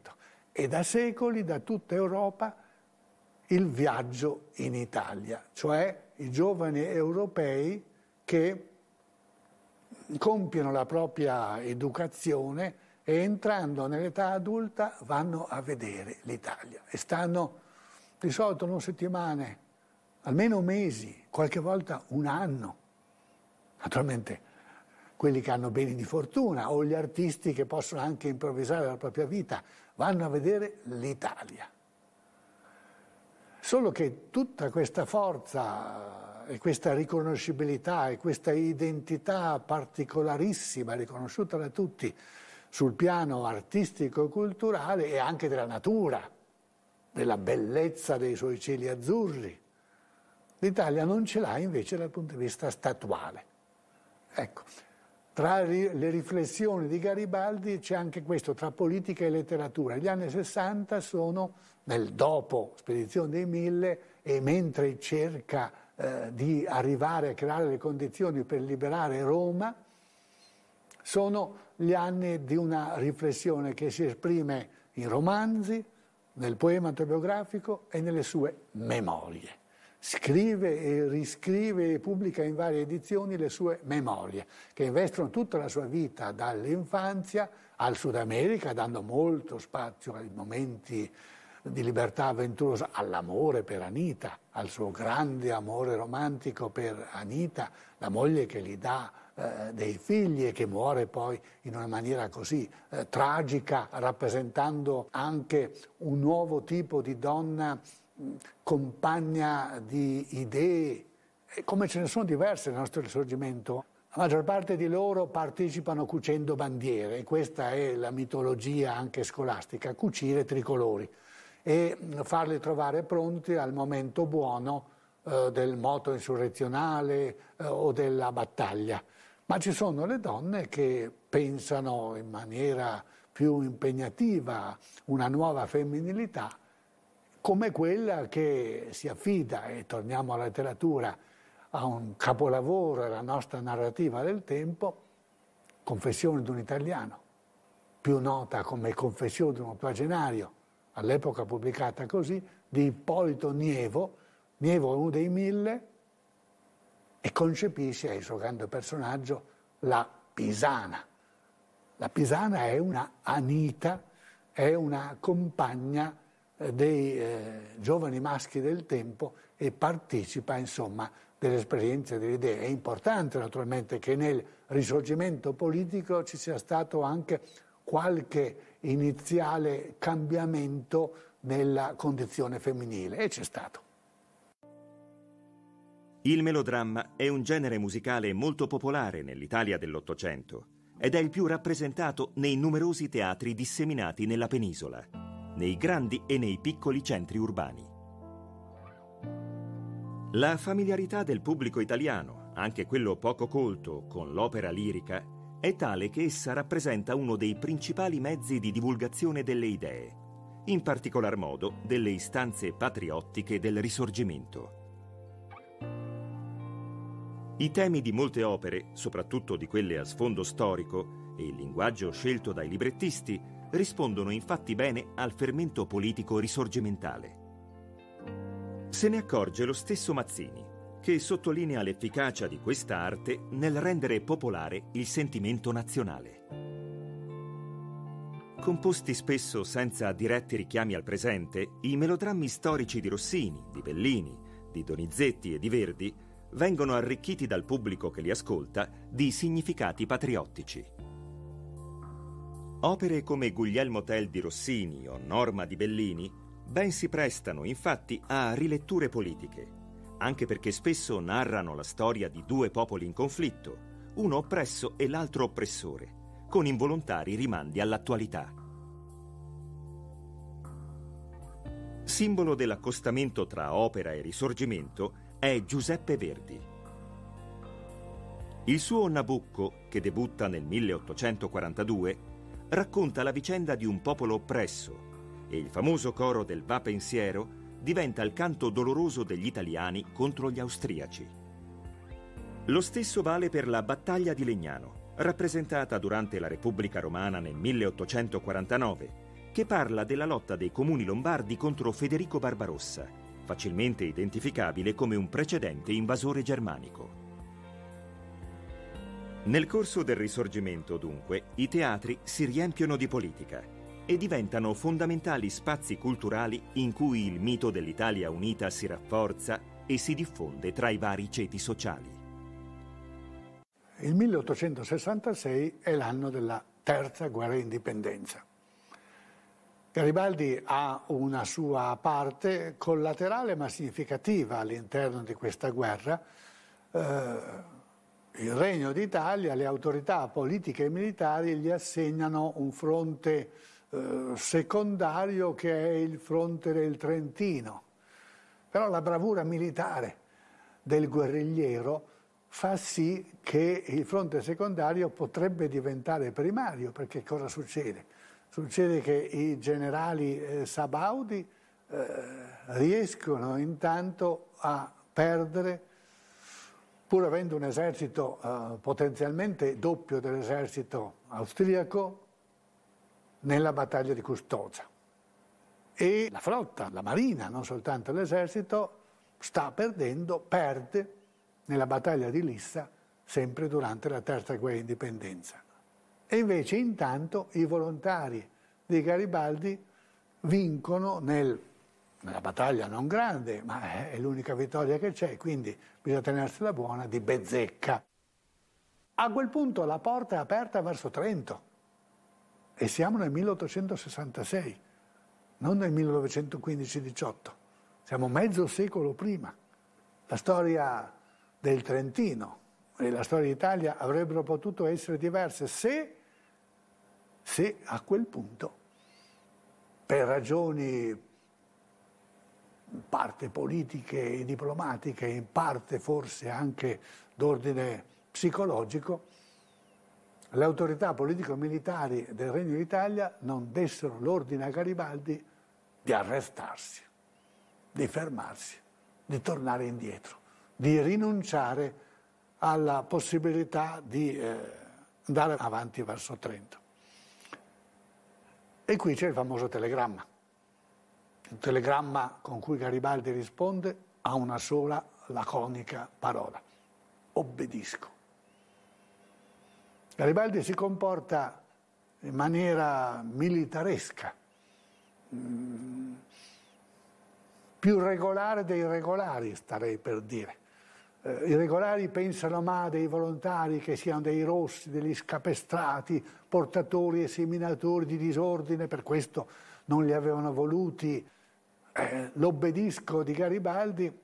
e da secoli da tutta Europa il viaggio in Italia, cioè i giovani europei che compiono la propria educazione e entrando nell'età adulta vanno a vedere l'Italia e stanno di solito non settimane, almeno mesi, qualche volta un anno. Naturalmente quelli che hanno beni di fortuna o gli artisti che possono anche improvvisare la propria vita, vanno a vedere l'Italia. Solo che tutta questa forza e questa riconoscibilità e questa identità particolarissima riconosciuta da tutti sul piano artistico e culturale e anche della natura, della bellezza dei suoi cieli azzurri. L'Italia non ce l'ha invece dal punto di vista statuale. Ecco, tra le riflessioni di Garibaldi c'è anche questo, tra politica e letteratura. Gli anni 60 sono, nel dopo Spedizione dei Mille, e mentre cerca eh, di arrivare a creare le condizioni per liberare Roma, sono gli anni di una riflessione che si esprime in romanzi, nel poema autobiografico e nelle sue memorie. Scrive e riscrive e pubblica in varie edizioni le sue memorie, che investono tutta la sua vita dall'infanzia al Sud America, dando molto spazio ai momenti di libertà avventurosa, all'amore per Anita, al suo grande amore romantico per Anita, la moglie che gli dà eh, dei figli e che muore poi in una maniera così eh, tragica, rappresentando anche un nuovo tipo di donna mh, mm, compagna di idee, e come ce ne sono diverse nel nostro risorgimento. La maggior parte di loro partecipano cucendo bandiere, e questa è la mitologia anche scolastica, cucire tricolori e mm, farli trovare pronti al momento buono eh, del moto insurrezionale eh, o della battaglia. Ma ci sono le donne che pensano in maniera più impegnativa una nuova femminilità come quella che si affida, e torniamo alla letteratura, a un capolavoro, della nostra narrativa del tempo, Confessione di un italiano, più nota come Confessione di un plagenario, all'epoca pubblicata così, di Ippolito Nievo, Nievo è uno dei mille, e concepisce è il suo grande personaggio, la Pisana. La Pisana è una anita, è una compagna eh, dei eh, giovani maschi del tempo e partecipa insomma delle esperienze, delle idee. È importante naturalmente che nel risorgimento politico ci sia stato anche qualche iniziale cambiamento nella condizione femminile e c'è stato. Il melodramma è un genere musicale molto popolare nell'Italia dell'Ottocento ed è il più rappresentato nei numerosi teatri disseminati nella penisola, nei grandi e nei piccoli centri urbani. La familiarità del pubblico italiano, anche quello poco colto, con l'opera lirica è tale che essa rappresenta uno dei principali mezzi di divulgazione delle idee, in particolar modo delle istanze patriottiche del Risorgimento. I temi di molte opere, soprattutto di quelle a sfondo storico, e il linguaggio scelto dai librettisti rispondono infatti bene al fermento politico risorgimentale. Se ne accorge lo stesso Mazzini che sottolinea l'efficacia di questa arte nel rendere popolare il sentimento nazionale. Composti spesso senza diretti richiami al presente, i melodrammi storici di Rossini, di Bellini, di Donizetti e di Verdi vengono arricchiti dal pubblico che li ascolta di significati patriottici. Opere come Guglielmo Tell di Rossini o Norma di Bellini ben si prestano infatti a riletture politiche anche perché spesso narrano la storia di due popoli in conflitto, uno oppresso e l'altro oppressore, con involontari rimandi all'attualità. Simbolo dell'accostamento tra opera e risorgimento è Giuseppe Verdi. Il suo Nabucco, che debutta nel 1842, racconta la vicenda di un popolo oppresso e il famoso coro del Va Pensiero diventa il canto doloroso degli italiani contro gli austriaci. Lo stesso vale per la battaglia di Legnano, rappresentata durante la Repubblica Romana nel 1849, che parla della lotta dei comuni lombardi contro Federico Barbarossa, facilmente identificabile come un precedente invasore germanico. Nel corso del Risorgimento, dunque, i teatri si riempiono di politica e diventano fondamentali spazi culturali in cui il mito dell'Italia unita si rafforza e si diffonde tra i vari ceti sociali. Il 1866 è l'anno della terza guerra indipendenza. Garibaldi ha una sua parte collaterale ma significativa all'interno di questa guerra. Eh, il Regno d'Italia, le autorità politiche e militari gli assegnano un fronte eh, secondario che è il fronte del Trentino. Però la bravura militare del guerrigliero fa sì che il fronte secondario potrebbe diventare primario, perché cosa succede? Succede che i generali eh, sabaudi eh, riescono intanto a perdere pur avendo un esercito eh, potenzialmente doppio dell'esercito austriaco, nella battaglia di Custoza. E la flotta, la marina, non soltanto l'esercito, sta perdendo, perde nella battaglia di Lissa sempre durante la terza guerra indipendenza. E invece intanto i volontari di Garibaldi vincono nel, nella battaglia non grande, ma è l'unica vittoria che c'è, quindi bisogna tenersela buona di Bezzecca. A quel punto la porta è aperta verso Trento e siamo nel 1866, non nel 1915-18, siamo mezzo secolo prima. La storia del Trentino e la storia d'Italia avrebbero potuto essere diverse se, se a quel punto, per ragioni in parte politiche e diplomatiche, in parte forse anche d'ordine psicologico, le autorità politico-militari del Regno d'Italia non dessero l'ordine a Garibaldi di arrestarsi, di fermarsi, di tornare indietro, di rinunciare alla possibilità di eh, andare avanti verso Trento. E qui c'è il famoso telegramma, il telegramma con cui Garibaldi risponde a una sola laconica parola, obbedisco. Garibaldi si comporta in maniera militaresca, mm, più regolare dei regolari, starei per dire. Eh, I regolari pensano ma dei volontari che siano dei rossi, degli scapestrati, portatori e seminatori di disordine, per questo non li avevano voluti. Eh, l'obbedisco di Garibaldi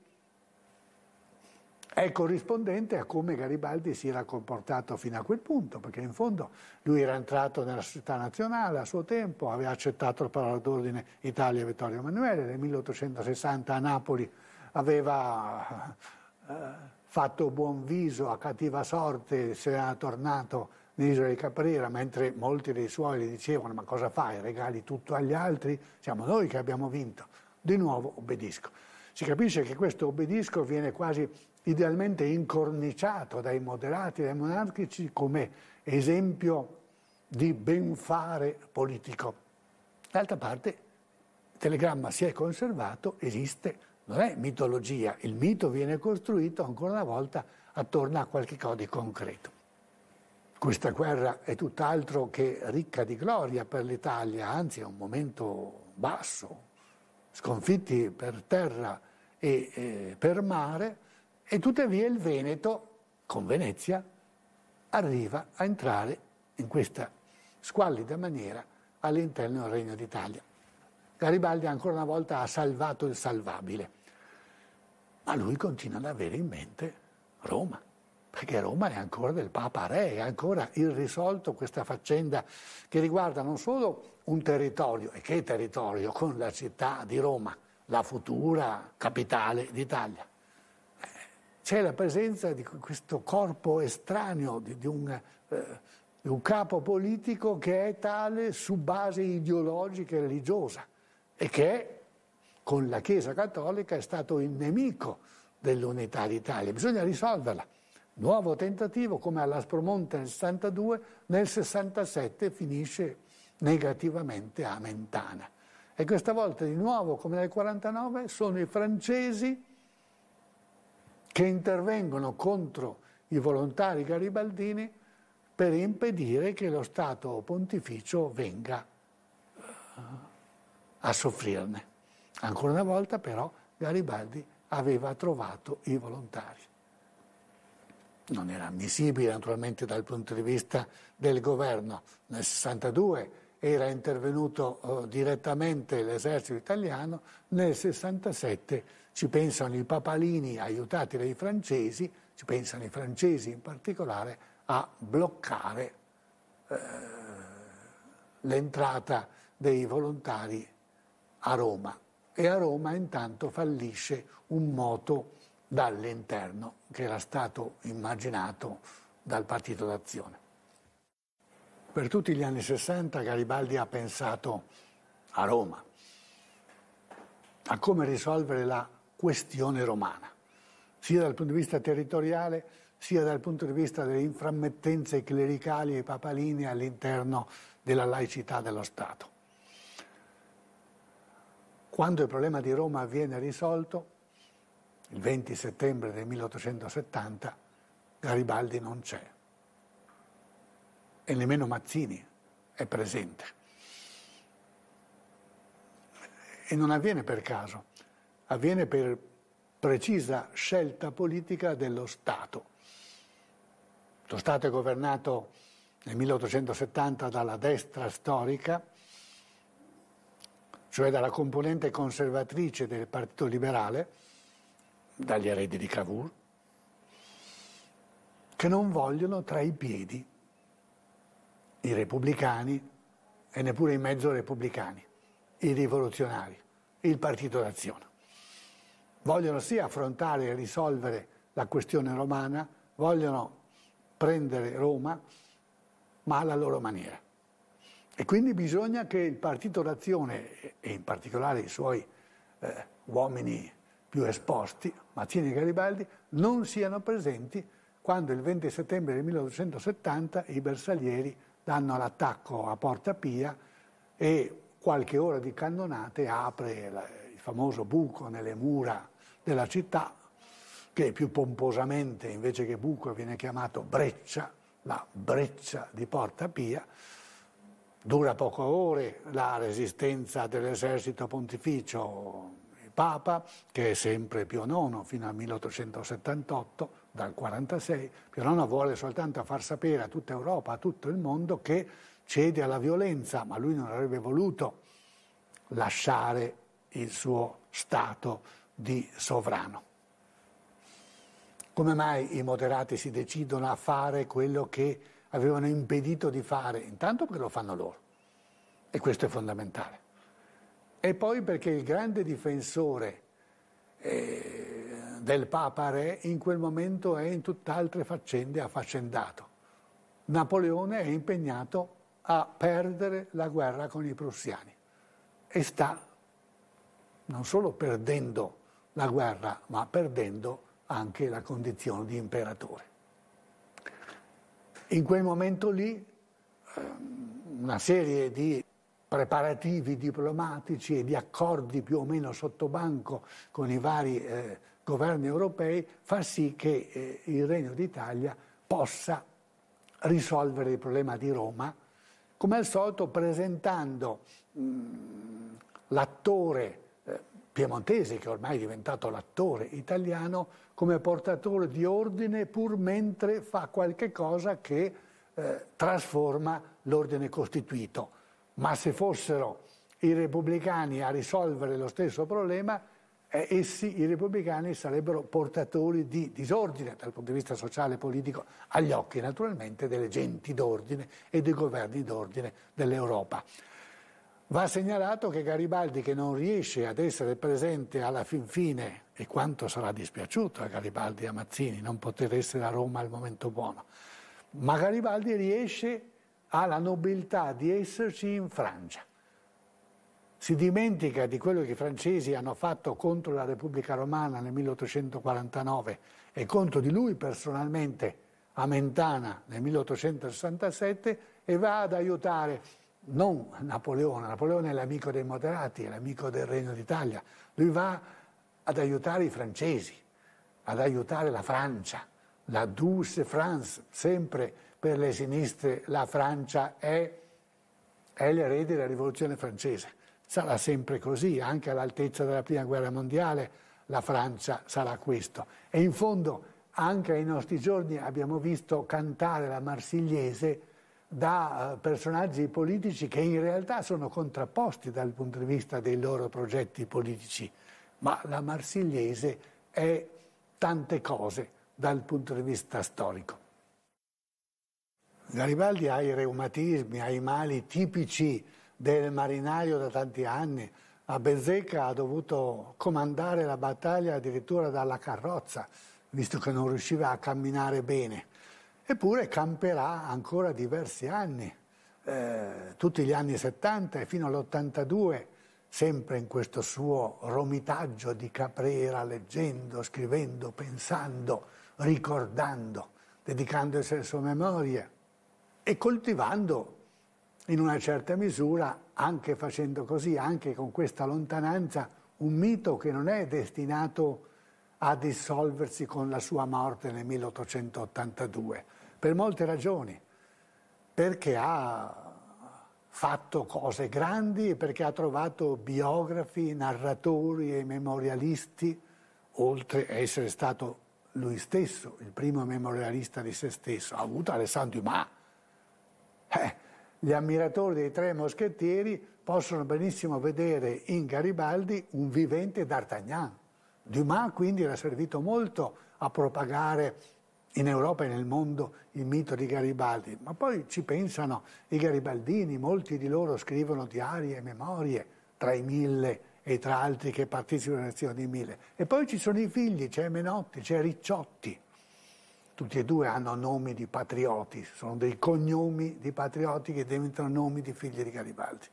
è corrispondente a come Garibaldi si era comportato fino a quel punto, perché in fondo lui era entrato nella società nazionale a suo tempo, aveva accettato la parola d'ordine Italia Vittorio Emanuele, nel 1860 a Napoli aveva eh, fatto buon viso a cattiva sorte se era tornato nell'isola di Caprera, mentre molti dei suoi gli dicevano ma cosa fai, regali tutto agli altri, siamo noi che abbiamo vinto, di nuovo obbedisco. Si capisce che questo obbedisco viene quasi idealmente incorniciato dai moderati, e dai monarchici, come esempio di benfare politico. D'altra parte, il telegramma si è conservato, esiste, non è mitologia, il mito viene costruito ancora una volta attorno a qualche cosa di concreto. Questa guerra è tutt'altro che ricca di gloria per l'Italia, anzi è un momento basso, sconfitti per terra e eh, per mare, e tuttavia il Veneto, con Venezia, arriva a entrare in questa squallida maniera all'interno del Regno d'Italia. Garibaldi ancora una volta ha salvato il salvabile, ma lui continua ad avere in mente Roma, perché Roma è ancora del Papa Re, è ancora irrisolto questa faccenda che riguarda non solo un territorio, e che territorio, con la città di Roma, la futura capitale d'Italia, c'è la presenza di questo corpo estraneo, di, di, un, eh, di, un, capo politico che è tale su base ideologica e religiosa e che con la Chiesa Cattolica è stato il nemico dell'unità d'Italia. Bisogna risolverla. Nuovo tentativo come alla Spromonte nel 62, nel 67 finisce negativamente a Mentana. E questa volta di nuovo, come nel 49, sono i francesi che intervengono contro i volontari garibaldini per impedire che lo Stato pontificio venga eh, a soffrirne. Ancora una volta però Garibaldi aveva trovato i volontari. Non era ammissibile naturalmente dal punto di vista del governo. Nel 62 era intervenuto eh, direttamente l'esercito italiano, nel 67 ci pensano i papalini aiutati dai francesi, ci pensano i francesi in particolare, a bloccare eh, l'entrata dei volontari a Roma. E a Roma intanto fallisce un moto dall'interno che era stato immaginato dal Partito d'Azione. Per tutti gli anni 60 Garibaldi ha pensato a Roma, a come risolvere la questione romana, sia dal punto di vista territoriale, sia dal punto di vista delle inframmettenze clericali e papaline all'interno della laicità dello Stato. Quando il problema di Roma viene risolto, il 20 settembre del 1870, Garibaldi non c'è e nemmeno Mazzini è presente. E non avviene per caso, avviene per precisa scelta politica dello Stato. Lo Stato è governato nel 1870 dalla destra storica, cioè dalla componente conservatrice del Partito Liberale, dagli eredi di Cavour, che non vogliono tra i piedi i repubblicani e neppure in mezzo ai repubblicani, i rivoluzionari, il Partito d'Azione vogliono sì affrontare e risolvere la questione romana, vogliono prendere Roma, ma alla loro maniera. E quindi bisogna che il partito d'azione, e in particolare i suoi eh, uomini più esposti, Mazzini e Garibaldi, non siano presenti quando il 20 settembre del 1870 i bersaglieri danno l'attacco a Porta Pia e qualche ora di cannonate apre la, il famoso buco nelle mura della città, che più pomposamente invece che buco viene chiamato breccia, la breccia di Porta Pia, dura poche ore la resistenza dell'esercito pontificio, il Papa, che è sempre Pio IX fino al 1878, dal 1946, Pio IX vuole soltanto far sapere a tutta Europa, a tutto il mondo che cede alla violenza, ma lui non avrebbe voluto lasciare il suo stato di sovrano. Come mai i moderati si decidono a fare quello che avevano impedito di fare? Intanto perché lo fanno loro, e questo è fondamentale. E poi perché il grande difensore eh, del Papa Re in quel momento è in tutt'altre faccende affaccendato. Napoleone è impegnato a perdere la guerra con i prussiani e sta non solo perdendo la guerra, ma perdendo anche la condizione di imperatore. In quel momento lì ehm, una serie di preparativi diplomatici e di accordi più o meno sottobanco con i vari eh, governi europei fa sì che eh, il Regno d'Italia possa risolvere il problema di Roma, come al solito presentando mh, l'attore piemontese che ormai è diventato l'attore italiano come portatore di ordine pur mentre fa qualche cosa che eh, trasforma l'ordine costituito. Ma se fossero i repubblicani a risolvere lo stesso problema, eh, essi, i repubblicani, sarebbero portatori di disordine dal punto di vista sociale e politico, agli occhi naturalmente delle genti d'ordine e dei governi d'ordine dell'Europa. Va segnalato che Garibaldi, che non riesce ad essere presente alla fin fine, e quanto sarà dispiaciuto a Garibaldi e a Mazzini non poter essere a Roma al momento buono, ma Garibaldi riesce alla nobiltà di esserci in Francia. Si dimentica di quello che i francesi hanno fatto contro la Repubblica Romana nel 1849 e contro di lui personalmente a Mentana nel 1867 e va ad aiutare non Napoleone, Napoleone è l'amico dei moderati, è l'amico del Regno d'Italia, lui va ad aiutare i francesi, ad aiutare la Francia, la douce France, sempre per le sinistre la Francia è, è l'erede della rivoluzione francese, sarà sempre così, anche all'altezza della prima guerra mondiale la Francia sarà questo. E in fondo anche ai nostri giorni abbiamo visto cantare la marsigliese da eh, personaggi politici che in realtà sono contrapposti dal punto di vista dei loro progetti politici, ma la marsigliese è tante cose dal punto di vista storico. Garibaldi ha i reumatismi, ha i mali tipici del marinaio da tanti anni. A Bezzecca ha dovuto comandare la battaglia addirittura dalla carrozza, visto che non riusciva a camminare bene eppure camperà ancora diversi anni, eh, tutti gli anni 70 e fino all'82, sempre in questo suo romitaggio di Caprera, leggendo, scrivendo, pensando, ricordando, dedicandosi alle sue memorie e coltivando in una certa misura, anche facendo così, anche con questa lontananza, un mito che non è destinato a dissolversi con la sua morte nel 1882, per molte ragioni, perché ha fatto cose grandi e perché ha trovato biografi, narratori e memorialisti, oltre a essere stato lui stesso il primo memorialista di se stesso, ha avuto Alessandro Dumas. Eh, gli ammiratori dei tre moschettieri possono benissimo vedere in Garibaldi un vivente D'Artagnan Dumas quindi era servito molto a propagare in Europa e nel mondo il mito di Garibaldi, ma poi ci pensano i garibaldini, molti di loro scrivono diari e memorie tra i mille e tra altri che partecipano all'azione di mille. E poi ci sono i figli, c'è Menotti, c'è Ricciotti, tutti e due hanno nomi di patrioti, sono dei cognomi di patrioti che diventano nomi di figli di Garibaldi.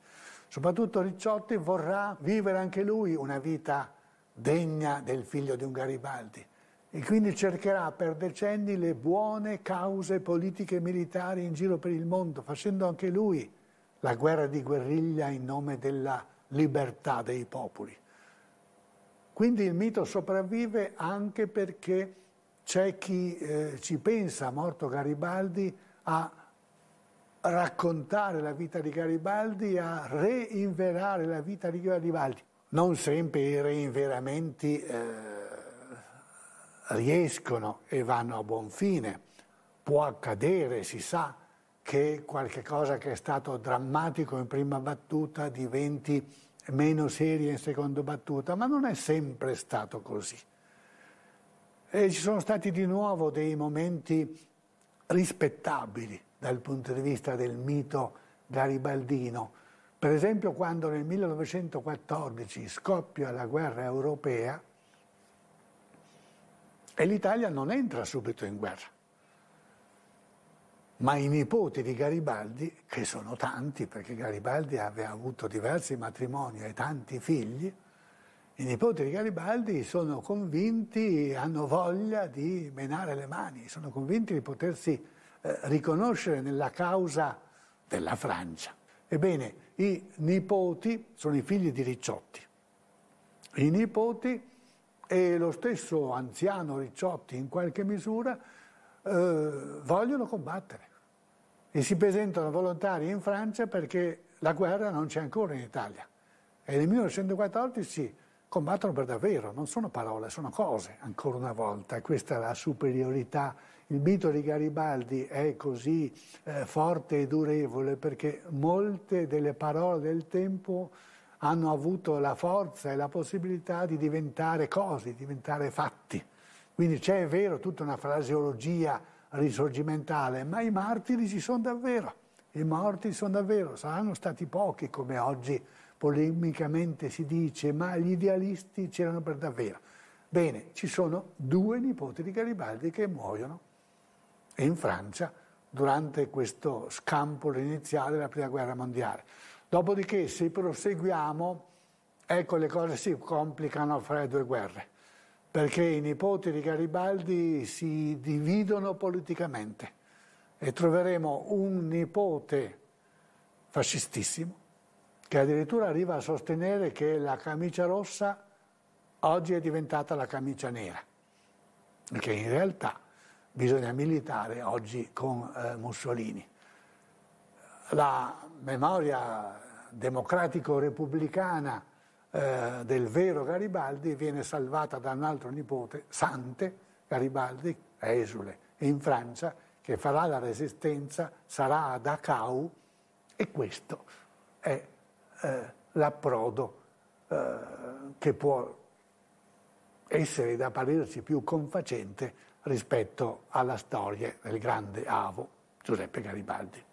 Soprattutto Ricciotti vorrà vivere anche lui una vita degna del figlio di un Garibaldi e quindi cercherà per decenni le buone cause politiche e militari in giro per il mondo, facendo anche lui la guerra di guerriglia in nome della libertà dei popoli. Quindi il mito sopravvive anche perché c'è chi eh, ci pensa, morto Garibaldi, a raccontare la vita di Garibaldi, a reinverare la vita di Garibaldi, non sempre i reinveramenti eh, riescono e vanno a buon fine. Può accadere, si sa, che qualche cosa che è stato drammatico in prima battuta diventi meno seria in seconda battuta, ma non è sempre stato così. E ci sono stati di nuovo dei momenti rispettabili dal punto di vista del mito garibaldino, per esempio quando nel 1914 scoppia la guerra europea e l'Italia non entra subito in guerra, ma i nipoti di Garibaldi, che sono tanti perché Garibaldi aveva avuto diversi matrimoni e tanti figli, i nipoti di Garibaldi sono convinti, hanno voglia di menare le mani, sono convinti di potersi eh, riconoscere nella causa della Francia. Ebbene, i nipoti sono i figli di Ricciotti. I nipoti e lo stesso anziano Ricciotti in qualche misura eh, vogliono combattere e si presentano volontari in Francia perché la guerra non c'è ancora in Italia. E nel 1914 si combattono per davvero, non sono parole, sono cose, ancora una volta. Questa è la superiorità il mito di Garibaldi è così eh, forte e durevole perché molte delle parole del tempo hanno avuto la forza e la possibilità di diventare cose, diventare fatti. Quindi c'è, è vero, tutta una fraseologia risorgimentale, ma i martiri ci sono davvero, i morti sono davvero, saranno stati pochi come oggi polemicamente si dice, ma gli idealisti c'erano per davvero. Bene, ci sono due nipoti di Garibaldi che muoiono e in Francia durante questo scampolo iniziale della Prima Guerra Mondiale. Dopodiché, se proseguiamo, ecco le cose si complicano fra le due guerre, perché i nipoti di Garibaldi si dividono politicamente e troveremo un nipote fascistissimo che addirittura arriva a sostenere che la camicia rossa oggi è diventata la camicia nera, che in realtà bisogna militare oggi con eh, Mussolini. La memoria democratico-repubblicana eh, del vero Garibaldi viene salvata da un altro nipote, Sante Garibaldi, esule in Francia, che farà la resistenza, sarà a Dachau e questo è eh, l'approdo eh, che può essere da parerci più confacente rispetto alla storia del grande avo Giuseppe Garibaldi.